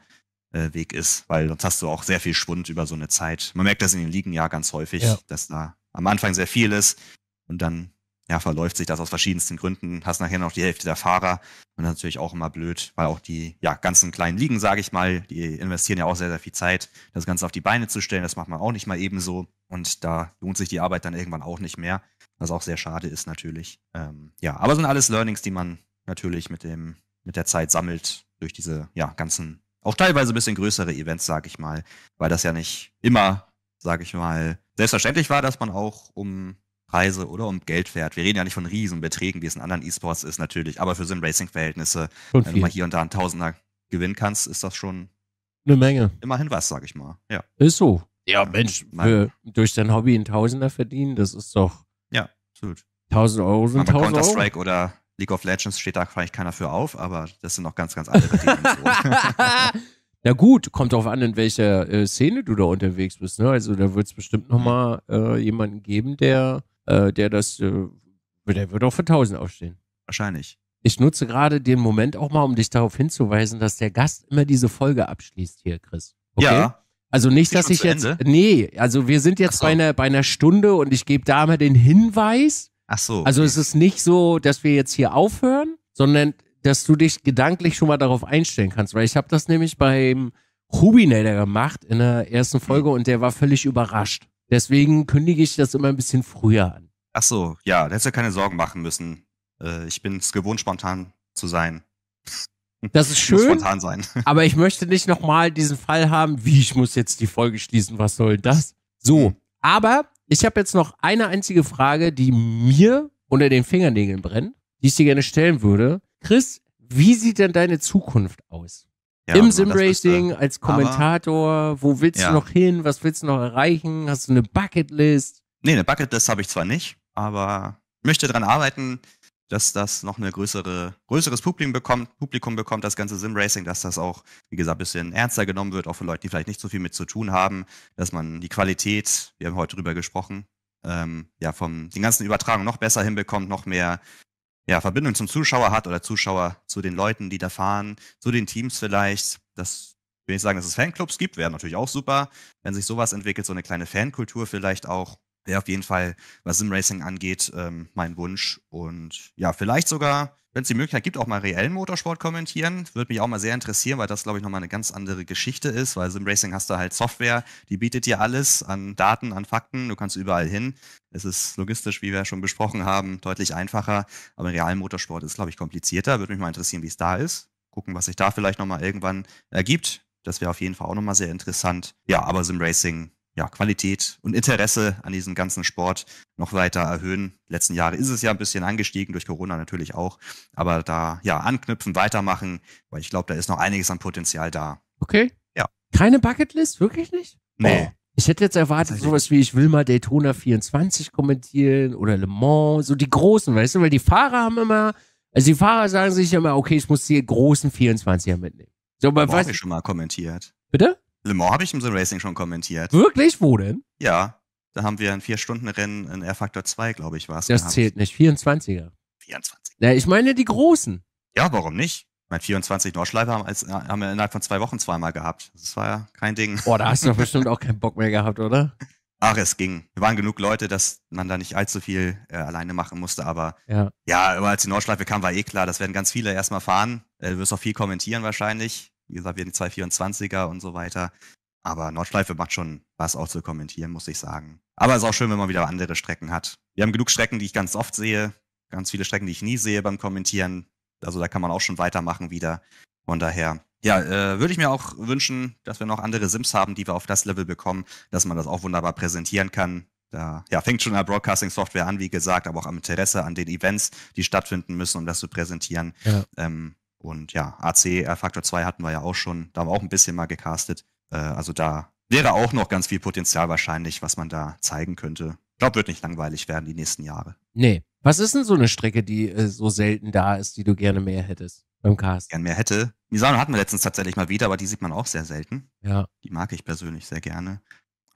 äh, Weg ist, weil sonst hast du auch sehr viel Schwund über so eine Zeit. Man merkt das in den Ligen ja ganz häufig, ja. dass da am Anfang sehr viel ist und dann ja, verläuft sich das aus verschiedensten Gründen. Hast nachher noch die Hälfte der Fahrer und das ist natürlich auch immer blöd, weil auch die ja, ganzen kleinen Ligen, sage ich mal, die investieren ja auch sehr, sehr viel Zeit, das Ganze auf die Beine zu stellen. Das macht man auch nicht mal ebenso und da lohnt sich die Arbeit dann irgendwann auch nicht mehr, was auch sehr schade ist natürlich. Ähm, ja, aber sind alles Learnings, die man natürlich mit, dem, mit der Zeit sammelt durch diese ja, ganzen, auch teilweise ein bisschen größere Events, sage ich mal, weil das ja nicht immer, sage ich mal, selbstverständlich war, dass man auch um Preise oder um Geld fährt. Wir reden ja nicht von Riesenbeträgen, wie es in anderen E-Sports ist natürlich, aber für Sim-Racing-Verhältnisse, wenn du mal hier und da einen Tausender gewinnen kannst, ist das schon eine Menge. Immerhin was, sag ich mal. Ja. Ist so. Ja, Mensch, für, durch dein Hobby einen Tausender verdienen, das ist doch. Ja, absolut. 1000 Euro sind ja, 1000 Counter-Strike oder League of Legends steht da vielleicht keiner für auf, aber das sind noch ganz, ganz andere Themen. Na gut, kommt drauf an, in welcher äh, Szene du da unterwegs bist. Ne? Also da wird es bestimmt nochmal mhm. äh, jemanden geben, der äh, der das, äh, der wird auch für 1000 aufstehen. Wahrscheinlich. Ich nutze gerade den Moment auch mal, um dich darauf hinzuweisen, dass der Gast immer diese Folge abschließt hier, Chris. Okay? Ja. Also nicht, dass ich jetzt. Ende? Nee, also wir sind jetzt so. bei, einer, bei einer Stunde und ich gebe da mal den Hinweis. Ach so. Also es ist nicht so, dass wir jetzt hier aufhören, sondern dass du dich gedanklich schon mal darauf einstellen kannst. Weil ich habe das nämlich beim Rubinader gemacht in der ersten Folge hm. und der war völlig überrascht. Deswegen kündige ich das immer ein bisschen früher an. Ach so, ja, da hättest du keine Sorgen machen müssen. Äh, ich bin es gewohnt, spontan zu sein. Das ist schön. spontan sein. Aber ich möchte nicht nochmal diesen Fall haben, wie ich muss jetzt die Folge schließen, was soll das? So. Mhm. Aber ich habe jetzt noch eine einzige Frage, die mir unter den Fingernägeln brennt, die ich dir gerne stellen würde. Chris, wie sieht denn deine Zukunft aus? Ja, Im genau, äh, Simracing, als Kommentator, wo willst ja. du noch hin, was willst du noch erreichen? Hast du eine Bucketlist? Nee, eine Bucketlist habe ich zwar nicht, aber möchte daran arbeiten, dass das noch ein größere, größeres Publikum bekommt, Publikum bekommt, das ganze Simracing, dass das auch, wie gesagt, ein bisschen ernster genommen wird, auch für Leute, die vielleicht nicht so viel mit zu tun haben, dass man die Qualität, wir haben heute drüber gesprochen, ähm, ja, von den ganzen Übertragungen noch besser hinbekommt, noch mehr ja, Verbindung zum Zuschauer hat oder Zuschauer zu den Leuten, die da fahren, zu den Teams vielleicht. Das will ich sagen, dass es Fanclubs gibt, wäre natürlich auch super, wenn sich sowas entwickelt, so eine kleine Fankultur vielleicht auch wäre auf jeden Fall, was Simracing angeht, ähm, mein Wunsch. Und ja, vielleicht sogar, wenn es die Möglichkeit gibt, auch mal reellen Motorsport kommentieren. Würde mich auch mal sehr interessieren, weil das, glaube ich, nochmal eine ganz andere Geschichte ist, weil Simracing hast du halt Software, die bietet dir alles an Daten, an Fakten, du kannst überall hin. Es ist logistisch, wie wir schon besprochen haben, deutlich einfacher. Aber im realen Motorsport ist, glaube ich, komplizierter. Würde mich mal interessieren, wie es da ist. Gucken, was sich da vielleicht nochmal irgendwann ergibt. Das wäre auf jeden Fall auch nochmal sehr interessant. Ja, aber Simracing ja, Qualität und Interesse an diesem ganzen Sport noch weiter erhöhen. Letzten Jahre ist es ja ein bisschen angestiegen, durch Corona natürlich auch. Aber da ja anknüpfen, weitermachen, weil ich glaube, da ist noch einiges an Potenzial da. Okay. Ja. Keine Bucketlist? Wirklich nicht? Nee. Oh. Ich hätte jetzt erwartet, sowas wie, ich will mal Daytona 24 kommentieren oder Le Mans, so die großen, weißt du, weil die Fahrer haben immer, also die Fahrer sagen sich immer, okay, ich muss die großen 24er mitnehmen. So, aber was. Hab ich schon mal kommentiert. Bitte? Le Mans habe ich im Sim Racing schon kommentiert. Wirklich? Wo denn? Ja. Da haben wir ein Vier-Stunden-Rennen in R-Faktor 2, glaube ich, war es. Das zählt nicht. 24er. 24. Na, ich meine die Großen. Ja, warum nicht? Mein 24 Nordschleife haben, als, haben wir innerhalb von zwei Wochen zweimal gehabt. Das war ja kein Ding. Boah, da hast du doch bestimmt auch keinen Bock mehr gehabt, oder? Ach, es ging. Wir waren genug Leute, dass man da nicht allzu viel äh, alleine machen musste. Aber ja. ja, als die Nordschleife kam, war eh klar, das werden ganz viele erstmal fahren. Äh, du wirst auch viel kommentieren wahrscheinlich. Wie gesagt, wir sind die 224er und so weiter. Aber Nordschleife macht schon was auch zu kommentieren, muss ich sagen. Aber es ist auch schön, wenn man wieder andere Strecken hat. Wir haben genug Strecken, die ich ganz oft sehe, ganz viele Strecken, die ich nie sehe beim Kommentieren. Also da kann man auch schon weitermachen wieder. Von daher, ja, äh, würde ich mir auch wünschen, dass wir noch andere Sims haben, die wir auf das Level bekommen, dass man das auch wunderbar präsentieren kann. Da ja, fängt schon an Broadcasting-Software an, wie gesagt, aber auch am Interesse an den Events, die stattfinden müssen, um das zu präsentieren. Ja. Ähm, und ja, AC Faktor 2 hatten wir ja auch schon, da haben wir auch ein bisschen mal gecastet. Äh, also da wäre auch noch ganz viel Potenzial wahrscheinlich, was man da zeigen könnte. Ich glaube, wird nicht langweilig werden die nächsten Jahre. Nee. Was ist denn so eine Strecke, die äh, so selten da ist, die du gerne mehr hättest beim Cast? Gerne mehr hätte. Misano hatten wir letztens tatsächlich mal wieder, aber die sieht man auch sehr selten. Ja. Die mag ich persönlich sehr gerne.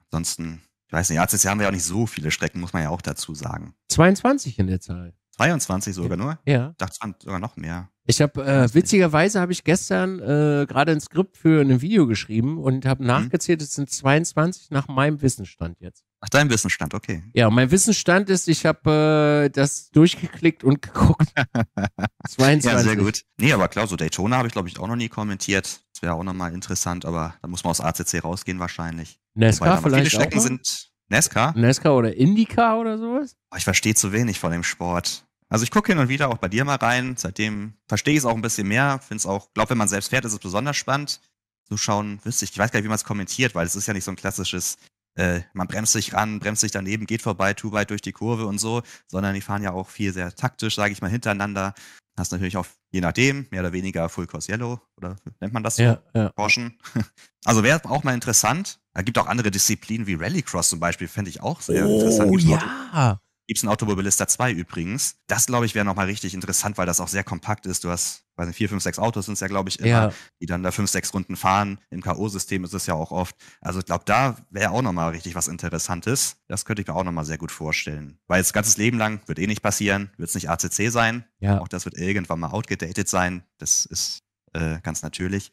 Ansonsten, ich weiß nicht, letztes Jahr haben wir ja auch nicht so viele Strecken, muss man ja auch dazu sagen. 22 in der Zahl. 22 sogar ja. nur? Ja. Ich dachte, es waren sogar noch mehr. Ich habe äh, witzigerweise habe ich gestern äh, gerade ein Skript für ein Video geschrieben und habe mhm. nachgezählt, es sind 22 nach meinem Wissensstand jetzt. Nach deinem Wissensstand, okay. Ja, mein Wissensstand ist, ich habe äh, das durchgeklickt und geguckt. 22. ja, sehr gut. Nee, aber klar, so Daytona habe ich glaube ich auch noch nie kommentiert. Das wäre auch nochmal interessant, aber da muss man aus ACC rausgehen wahrscheinlich. NASCAR vielleicht viele Strecken auch sind NASCAR? NASCAR oder IndyCar oder sowas? Oh, ich verstehe zu wenig von dem Sport. Also ich gucke hin und wieder auch bei dir mal rein. Seitdem verstehe ich es auch ein bisschen mehr. Finde es auch, glaube, wenn man selbst fährt, ist es besonders spannend. Zuschauen schauen wüsste ich, ich weiß gar nicht, wie man es kommentiert, weil es ist ja nicht so ein klassisches, äh, man bremst sich ran, bremst sich daneben, geht vorbei, too weit durch die Kurve und so, sondern die fahren ja auch viel sehr taktisch, sage ich mal, hintereinander. Hast natürlich auch, je nachdem, mehr oder weniger Full Course Yellow oder nennt man das so? Ja, ja. Porschen. Also wäre auch mal interessant. Da gibt auch andere Disziplinen wie Rallycross zum Beispiel, fände ich auch sehr oh, interessant. Oh ja! Gibt es Liebsten Automobilista 2 übrigens. Das, glaube ich, wäre nochmal richtig interessant, weil das auch sehr kompakt ist. Du hast, weiß nicht, vier, fünf, sechs Autos sind es ja, glaube ich, immer, ja. die dann da fünf, sechs Runden fahren. Im K.O.-System ist es ja auch oft. Also ich glaube, da wäre auch nochmal richtig was Interessantes. Das könnte ich mir auch nochmal sehr gut vorstellen. Weil das ganzes Leben lang wird eh nicht passieren, wird es nicht ACC sein. Ja. Auch das wird irgendwann mal outgedatet sein. Das ist äh, ganz natürlich.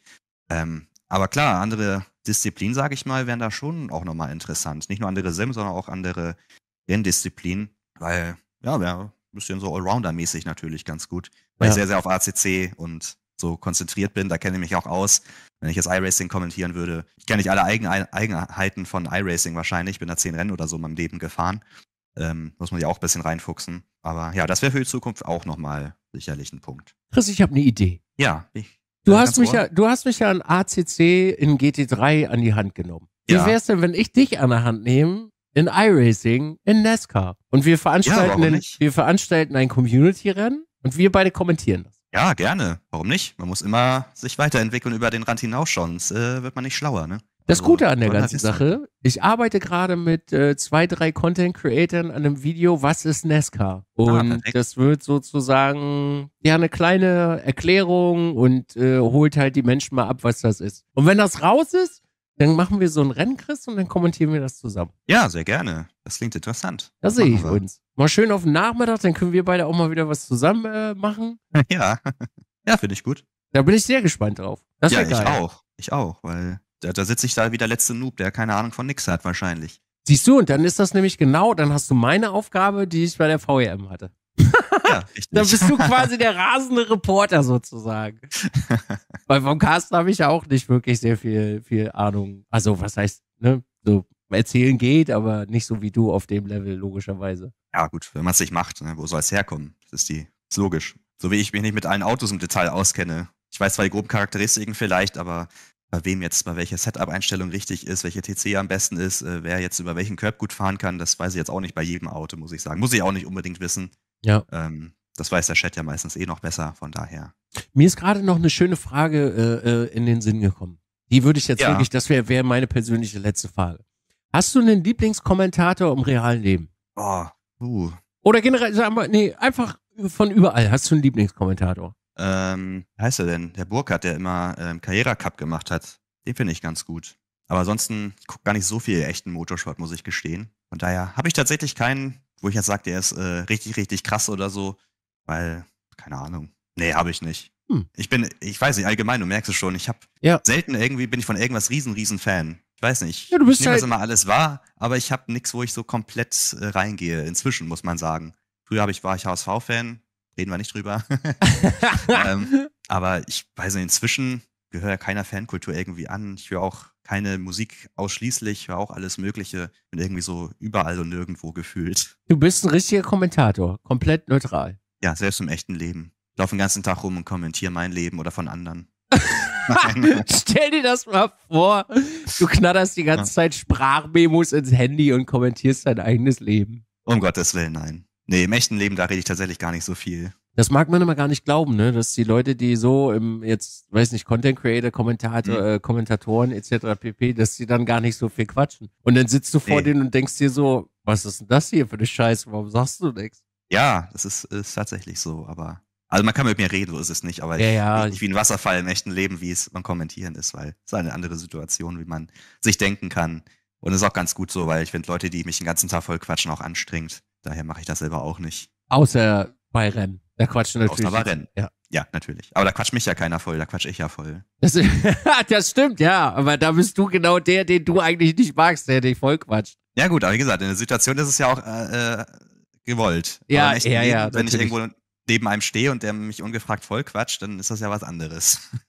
Ähm, aber klar, andere Disziplinen, sage ich mal, wären da schon auch nochmal interessant. Nicht nur andere Sim, sondern auch andere Renndisziplinen weil, ja, wäre ein bisschen so Allrounder-mäßig natürlich ganz gut, weil ja. ich sehr, sehr auf ACC und so konzentriert bin. Da kenne ich mich auch aus. Wenn ich jetzt iRacing kommentieren würde, kenne ich alle Eigen Eigenheiten von iRacing wahrscheinlich. Ich bin da zehn Rennen oder so in meinem Leben gefahren. Ähm, muss man ja auch ein bisschen reinfuchsen. Aber ja, das wäre für die Zukunft auch nochmal sicherlich ein Punkt. Chris, ich habe eine Idee. Ja, ich. Du hast, mich ja, du hast mich ja an ACC in GT3 an die Hand genommen. Ja. Wie es denn, wenn ich dich an der Hand nehme in iRacing, in NASCAR. Und wir veranstalten, ja, ein, wir veranstalten ein Community-Rennen und wir beide kommentieren das. Ja, gerne. Warum nicht? Man muss immer sich weiterentwickeln über den Rand hinausschauen. Sonst äh, wird man nicht schlauer, ne? Das also, Gute an der ganzen Sache, ich arbeite gerade mit äh, zwei, drei Content-Creatern an einem Video, was ist NASCAR? Ah, und ah, das wird sozusagen ja eine kleine Erklärung und äh, holt halt die Menschen mal ab, was das ist. Und wenn das raus ist, dann machen wir so ein Rennen, Chris, und dann kommentieren wir das zusammen. Ja, sehr gerne. Das klingt interessant. Da sehe ich wir. uns. Mal schön auf den Nachmittag, dann können wir beide auch mal wieder was zusammen äh, machen. Ja, ja, finde ich gut. Da bin ich sehr gespannt drauf. Das ja, geil. ich auch. Ich auch, weil da, da sitze ich da wie der letzte Noob, der keine Ahnung von nix hat wahrscheinlich. Siehst du, und dann ist das nämlich genau, dann hast du meine Aufgabe, die ich bei der VRM e hatte. Ja, dann bist du quasi der rasende Reporter sozusagen. Weil vom Casten habe ich ja auch nicht wirklich sehr viel, viel Ahnung. Also, was heißt, ne? So erzählen geht, aber nicht so wie du auf dem Level, logischerweise. Ja, gut, wenn man es nicht macht, ne? wo soll es herkommen? Das ist die, ist logisch. So wie ich mich nicht mit allen Autos im Detail auskenne. Ich weiß zwar die groben Charakteristiken vielleicht, aber bei wem jetzt mal welche Setup-Einstellung richtig ist, welche TC am besten ist, äh, wer jetzt über welchen Curb gut fahren kann, das weiß ich jetzt auch nicht bei jedem Auto, muss ich sagen. Muss ich auch nicht unbedingt wissen. Ja. Ähm, das weiß der Chat ja meistens eh noch besser, von daher. Mir ist gerade noch eine schöne Frage äh, äh in den Sinn gekommen. Die würde ich jetzt ja. wirklich, das wäre wär meine persönliche letzte Frage. Hast du einen Lieblingskommentator im realen Leben? Oh, uh. Oder generell, sag mal, nee, einfach von überall. Hast du einen Lieblingskommentator? Ähm, wie heißt er denn? Der Burkhardt, der immer ähm, Carrera Cup gemacht hat. Den finde ich ganz gut. Aber ansonsten, ich gucke gar nicht so viel echten Motorsport, muss ich gestehen. Von daher habe ich tatsächlich keinen wo ich jetzt sagte, er ist äh, richtig, richtig krass oder so, weil, keine Ahnung. Nee, habe ich nicht. Hm. Ich bin, ich weiß nicht, allgemein, du merkst es schon, ich habe ja. selten irgendwie, bin ich von irgendwas riesen, riesen Fan. Ich weiß nicht. Ja, du bist ich nehme halt das immer alles wahr, aber ich habe nichts, wo ich so komplett äh, reingehe. Inzwischen, muss man sagen. Früher ich, war ich HSV-Fan, reden wir nicht drüber. ähm, aber ich weiß nicht, inzwischen gehöre keiner Fankultur irgendwie an. Ich höre auch keine Musik ausschließlich, war auch alles Mögliche. Bin irgendwie so überall und nirgendwo gefühlt. Du bist ein richtiger Kommentator, komplett neutral. Ja, selbst im echten Leben. Ich laufe den ganzen Tag rum und kommentiere mein Leben oder von anderen. Stell dir das mal vor. Du knatterst die ganze ja. Zeit Sprachmemos ins Handy und kommentierst dein eigenes Leben. Um Gottes Willen, nein. Nee, im echten Leben, da rede ich tatsächlich gar nicht so viel. Das mag man immer gar nicht glauben, ne? dass die Leute, die so im jetzt, weiß nicht, Content Creator, Kommentator, mhm. äh, Kommentatoren etc. pp, dass die dann gar nicht so viel quatschen. Und dann sitzt du vor nee. denen und denkst dir so, was ist denn das hier für eine Scheiße? Warum sagst du nichts? Ja, das ist, ist tatsächlich so, aber. Also man kann mit mir reden, so ist es nicht, aber ja, ja. nicht wie ein Wasserfall im echten Leben, wie es beim Kommentieren ist, weil es ist eine andere Situation, wie man sich denken kann. Und es ist auch ganz gut so, weil ich finde Leute, die mich den ganzen Tag voll quatschen, auch anstrengend. Daher mache ich das selber auch nicht. Außer bei Rennen. Da quatscht natürlich. Aber rennen. Ja. ja, natürlich. Aber da quatscht mich ja keiner voll, da quatsch ich ja voll. Das, das stimmt, ja. Aber da bist du genau der, den du eigentlich nicht magst, der dich voll quatscht. Ja, gut, aber wie gesagt, in der Situation ist es ja auch äh, äh gewollt. Ja, ja, Leben, ja. Wenn natürlich. ich irgendwo neben einem stehe und der mich ungefragt voll quatscht, dann ist das ja was anderes.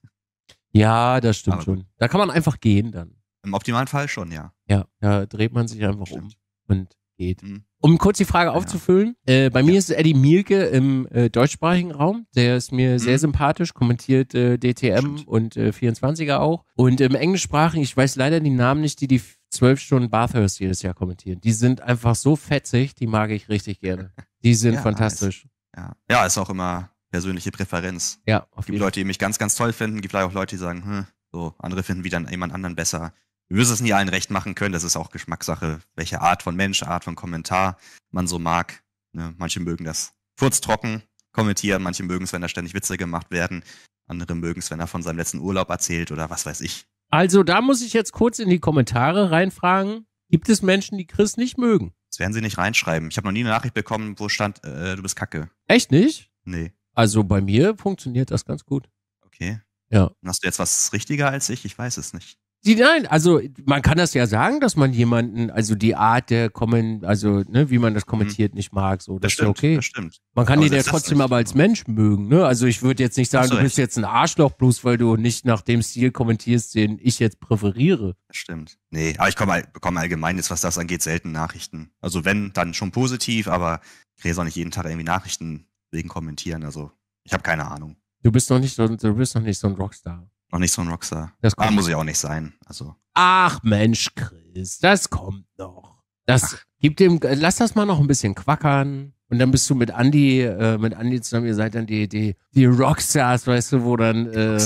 Ja, das stimmt aber schon. Da kann man einfach gehen dann. Im optimalen Fall schon, ja. Ja, da dreht man sich einfach stimmt. um und geht. Mhm. Um kurz die Frage aufzufüllen, äh, bei mir ist es Eddie Mielke im äh, deutschsprachigen Raum. Der ist mir mhm. sehr sympathisch, kommentiert äh, DTM Stimmt. und 24er äh, auch. Und im englischsprachigen, ich weiß leider die Namen nicht, die die 12 Stunden Bathurst jedes Jahr kommentieren. Die sind einfach so fetzig, die mag ich richtig gerne. Die sind ja, fantastisch. Ist, ja. ja. ist auch immer persönliche Präferenz. Ja, auf gibt jeden Leute, die mich ganz, ganz toll finden, gibt vielleicht auch Leute, die sagen, hm, so, andere finden wieder jemand anderen besser wir wirst es nie allen recht machen können. Das ist auch Geschmackssache, welche Art von Mensch, Art von Kommentar man so mag. Ne? Manche mögen das kurz trocken kommentieren, manche mögen es, wenn da ständig Witze gemacht werden. Andere mögen es, wenn er von seinem letzten Urlaub erzählt oder was weiß ich. Also da muss ich jetzt kurz in die Kommentare reinfragen. Gibt es Menschen, die Chris nicht mögen? Das werden sie nicht reinschreiben. Ich habe noch nie eine Nachricht bekommen, wo stand, äh, du bist kacke. Echt nicht? Nee. Also bei mir funktioniert das ganz gut. Okay. Ja. Hast du jetzt was richtiger als ich? Ich weiß es nicht. Sie, nein, also man kann das ja sagen, dass man jemanden, also die Art der Kommen, also ne, wie man das kommentiert, mhm. nicht mag. So, das, das stimmt, ist okay. Das stimmt. Man kann aber ihn ja trotzdem aber als Mensch mögen. Ne? Also ich würde jetzt nicht sagen, du bist jetzt ein Arschloch, bloß weil du nicht nach dem Stil kommentierst, den ich jetzt präferiere. Das stimmt. Nee, aber ich komme bekomme allgemein jetzt, was das angeht, selten Nachrichten. Also wenn, dann schon positiv, aber ich kriege auch nicht jeden Tag irgendwie Nachrichten wegen kommentieren. Also ich habe keine Ahnung. Du bist noch nicht so, du bist noch nicht so ein Rockstar. Noch nicht so ein Rockstar. Das ah, kommt. Ah, muss ich auch nicht sein. Also. Ach Mensch, Chris, das kommt noch. Das Ach. gibt dem, lass das mal noch ein bisschen quackern. Und dann bist du mit Andy, äh, mit Andy zusammen, ihr seid dann die, die, die Rockstars, weißt du, wo dann. Äh,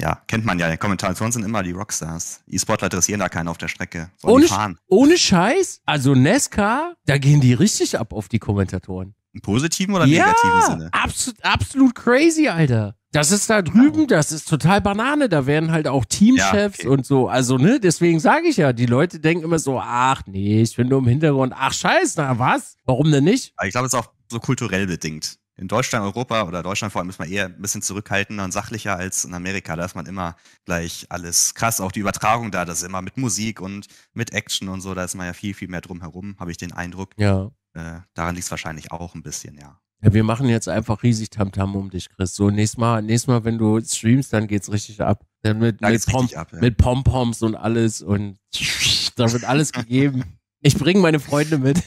ja, kennt man ja. In den Kommentaren sind immer die Rockstars. E-Sportler interessieren da keinen auf der Strecke. ohne, fahren. ohne Scheiß? Also Nesca, da gehen die richtig ab auf die Kommentatoren. Im positiven oder negativen ja, Sinne? Absolut, absolut crazy, Alter. Das ist da drüben, das ist total Banane. Da werden halt auch Teamchefs ja, okay. und so. Also, ne, deswegen sage ich ja, die Leute denken immer so, ach nee, ich bin nur im Hintergrund. Ach scheiße, na was? Warum denn nicht? Ich glaube, es ist auch so kulturell bedingt. In Deutschland, Europa oder Deutschland vor allem ist man eher ein bisschen zurückhaltender und sachlicher als in Amerika. Da ist man immer gleich alles krass. Auch die Übertragung da, das ist immer mit Musik und mit Action und so. Da ist man ja viel, viel mehr drumherum, habe ich den Eindruck. Ja. Äh, daran liegt es wahrscheinlich auch ein bisschen, ja. Ja, wir machen jetzt einfach riesig Tamtam -Tam um dich, Chris. So, nächstes Mal, nächstes Mal, wenn du streamst, dann geht's richtig ab. Dann mit, dann mit, Pom ab, ja. mit Pompoms und alles und da wird alles gegeben. Ich bringe meine Freunde mit.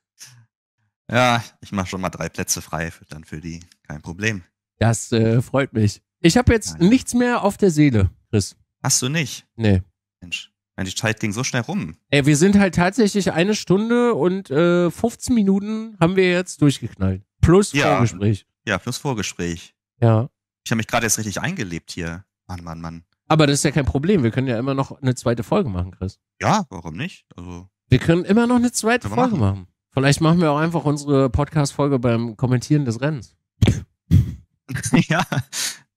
ja, ich mache schon mal drei Plätze frei, für, dann für die. Kein Problem. Das äh, freut mich. Ich habe jetzt Nein. nichts mehr auf der Seele, Chris. Hast du nicht? Nee. Mensch. Meine, die Zeit ging so schnell rum. Ey, wir sind halt tatsächlich eine Stunde und äh, 15 Minuten haben wir jetzt durchgeknallt. Plus ja. Vorgespräch. Ja, plus Vorgespräch. Ja. Ich habe mich gerade jetzt richtig eingelebt hier. Mann, Mann, Mann. Aber das ist ja kein Problem. Wir können ja immer noch eine zweite Folge machen, Chris. Ja, warum nicht? Also. Wir können immer noch eine zweite Folge machen. machen. Vielleicht machen wir auch einfach unsere Podcast-Folge beim Kommentieren des Rennens. ja,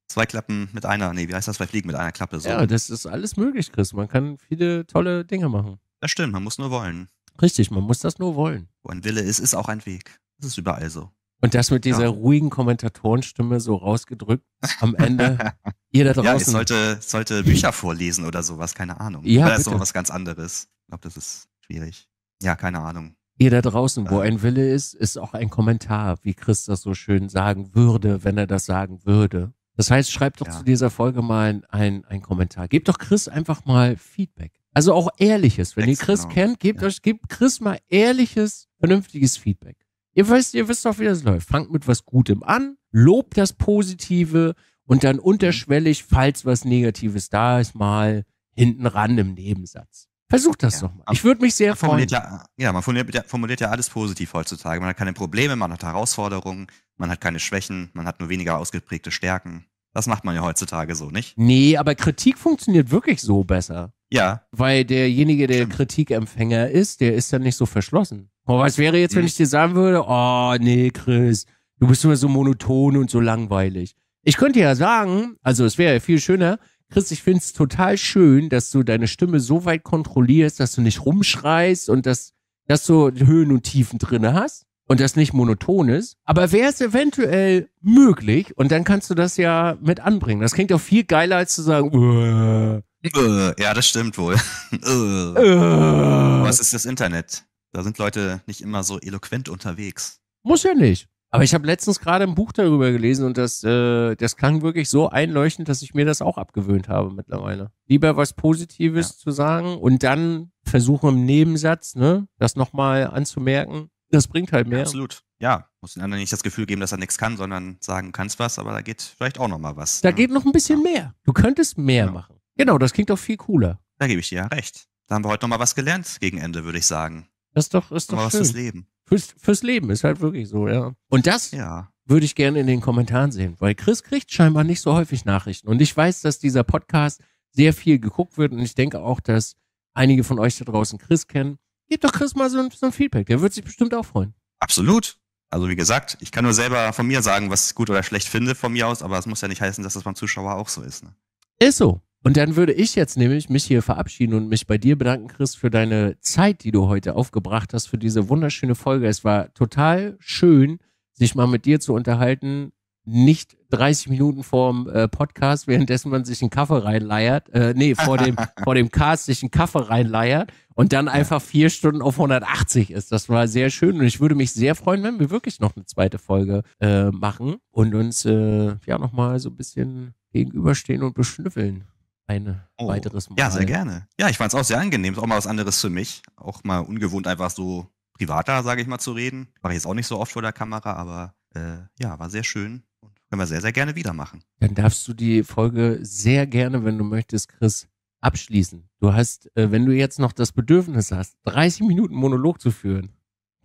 Zwei Klappen mit einer, nee, wie heißt das? Zwei Fliegen mit einer Klappe. So. Ja, das ist alles möglich, Chris. Man kann viele tolle Dinge machen. Das stimmt, man muss nur wollen. Richtig, man muss das nur wollen. Wo ein Wille ist, ist auch ein Weg. Das ist überall so. Und das mit dieser ja. ruhigen Kommentatorenstimme so rausgedrückt am Ende. ihr da draußen. Ja, ich sollte, sollte Bücher vorlesen oder sowas, keine Ahnung. Ja, Weil das ist doch was ganz anderes. Ich glaube, das ist schwierig. Ja, keine Ahnung. Ihr da draußen, wo äh. ein Wille ist, ist auch ein Kommentar, wie Chris das so schön sagen würde, wenn er das sagen würde. Das heißt, schreibt doch ja. zu dieser Folge mal einen ein Kommentar. Gebt doch Chris einfach mal Feedback. Also auch ehrliches. Wenn Ex ihr Chris genau. kennt, gebt ja. euch, gebt Chris mal ehrliches, vernünftiges Feedback. Ihr wisst, ihr wisst doch, wie das läuft. Fangt mit was Gutem an, lobt das Positive und dann unterschwellig, falls was Negatives da ist, mal hinten ran im Nebensatz. Versucht das ja, doch mal. Ich würde mich sehr man formuliert freuen. Ja, ja man formuliert, ja alles positiv heutzutage. Man hat keine Probleme, man hat Herausforderungen. Man hat keine Schwächen, man hat nur weniger ausgeprägte Stärken. Das macht man ja heutzutage so, nicht? Nee, aber Kritik funktioniert wirklich so besser. Ja. Weil derjenige, der Stimmt. Kritikempfänger ist, der ist dann nicht so verschlossen. Aber oh, was wäre jetzt, wenn hm. ich dir sagen würde, oh nee, Chris, du bist immer so monoton und so langweilig. Ich könnte ja sagen, also es wäre ja viel schöner, Chris, ich finde es total schön, dass du deine Stimme so weit kontrollierst, dass du nicht rumschreist und dass, dass du Höhen und Tiefen drinne hast und das nicht monoton ist. Aber wäre es eventuell möglich und dann kannst du das ja mit anbringen. Das klingt doch viel geiler als zu sagen. Uah. Äh, ja, das stimmt wohl. Äh. Äh. Was ist das Internet? Da sind Leute nicht immer so eloquent unterwegs. Muss ja nicht. Aber ich habe letztens gerade ein Buch darüber gelesen und das, äh, das klang wirklich so einleuchtend, dass ich mir das auch abgewöhnt habe mittlerweile. Lieber was Positives ja. zu sagen und dann versuchen im Nebensatz, ne, das nochmal anzumerken. Das bringt halt mehr. Ja, absolut. Ja, muss den anderen nicht das Gefühl geben, dass er nichts kann, sondern sagen, kannst was, aber da geht vielleicht auch noch mal was. Da ne? geht noch ein bisschen ja. mehr. Du könntest mehr ja. Genau. machen. Genau, das klingt doch viel cooler. Da gebe ich dir ja recht. Da haben wir heute noch mal was gelernt gegen Ende, würde ich sagen. Das ist doch, ist doch was schön. fürs Leben. Fürs, fürs Leben ist halt wirklich so, ja. Und das ja würde ich gerne in den Kommentaren sehen, weil Chris kriegt scheinbar nicht so häufig Nachrichten. Und ich weiß, dass dieser Podcast sehr viel geguckt wird und ich denke auch, dass einige von euch da draußen Chris kennen. Gib doch Chris mal so ein, so ein Feedback. Der wird sich bestimmt auch freuen. Absolut. Also wie gesagt, ich kann nur selber von mir sagen, was ich gut oder schlecht finde von mir aus, aber es muss ja nicht heißen, dass das beim Zuschauer auch so ist. Ne? Ist so. Und dann würde ich jetzt nämlich mich hier verabschieden und mich bei dir bedanken, Chris, für deine Zeit, die du heute aufgebracht hast, für diese wunderschöne Folge. Es war total schön, sich mal mit dir zu unterhalten, nicht 30 Minuten vorm äh, Podcast, währenddessen man sich einen Kaffee reinleiert, äh, nee, vor dem, vor dem Cast sich einen Kaffee reinleiert und dann einfach vier Stunden auf 180 ist. Das war sehr schön und ich würde mich sehr freuen, wenn wir wirklich noch eine zweite Folge äh, machen und uns äh, ja nochmal so ein bisschen gegenüberstehen und beschnüffeln ein oh. weiteres Mal. Ja, sehr gerne. Ja, ich fand es auch sehr angenehm. Ist auch mal was anderes für mich. Auch mal ungewohnt, einfach so privater, sage ich mal, zu reden. Mache ich jetzt auch nicht so oft vor der Kamera, aber äh, ja, war sehr schön. Können wir sehr, sehr gerne wieder machen. Dann darfst du die Folge sehr gerne, wenn du möchtest, Chris, abschließen. Du hast, äh, wenn du jetzt noch das Bedürfnis hast, 30 Minuten Monolog zu führen,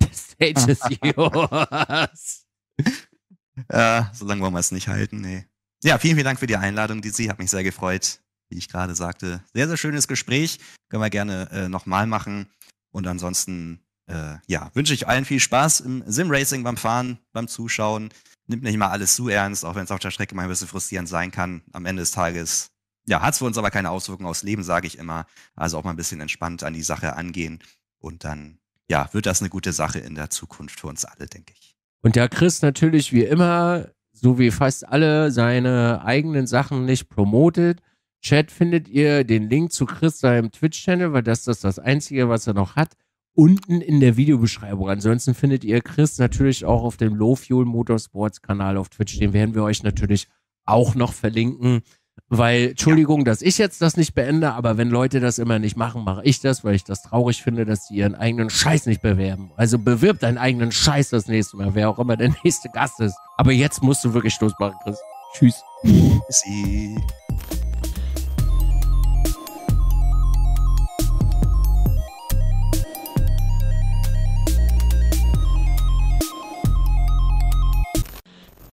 the stage is yours. äh, solange wollen wir es nicht halten, nee. Ja, vielen, vielen Dank für die Einladung, Dizzy. Hat mich sehr gefreut, wie ich gerade sagte. Sehr, sehr schönes Gespräch. Können wir gerne äh, nochmal machen. Und ansonsten, äh, ja, wünsche ich allen viel Spaß im Sim-Racing, beim Fahren, beim Zuschauen nimmt nicht mal alles zu ernst, auch wenn es auf der Strecke mal ein bisschen frustrierend sein kann. Am Ende des Tages, ja, hat es für uns aber keine Auswirkungen aufs Leben, sage ich immer. Also auch mal ein bisschen entspannt an die Sache angehen und dann, ja, wird das eine gute Sache in der Zukunft für uns alle, denke ich. Und da Chris natürlich wie immer, so wie fast alle, seine eigenen Sachen nicht promotet. Chat findet ihr den Link zu Chris seinem Twitch-Channel, weil das ist das Einzige, was er noch hat unten in der Videobeschreibung. Ansonsten findet ihr Chris natürlich auch auf dem Low Fuel Motorsports Kanal auf Twitch. Den werden wir euch natürlich auch noch verlinken. Weil, Entschuldigung, ja. dass ich jetzt das nicht beende, aber wenn Leute das immer nicht machen, mache ich das, weil ich das traurig finde, dass sie ihren eigenen Scheiß nicht bewerben. Also bewirb deinen eigenen Scheiß das nächste Mal, wer auch immer der nächste Gast ist. Aber jetzt musst du wirklich losmachen, Chris. Tschüss. Sie.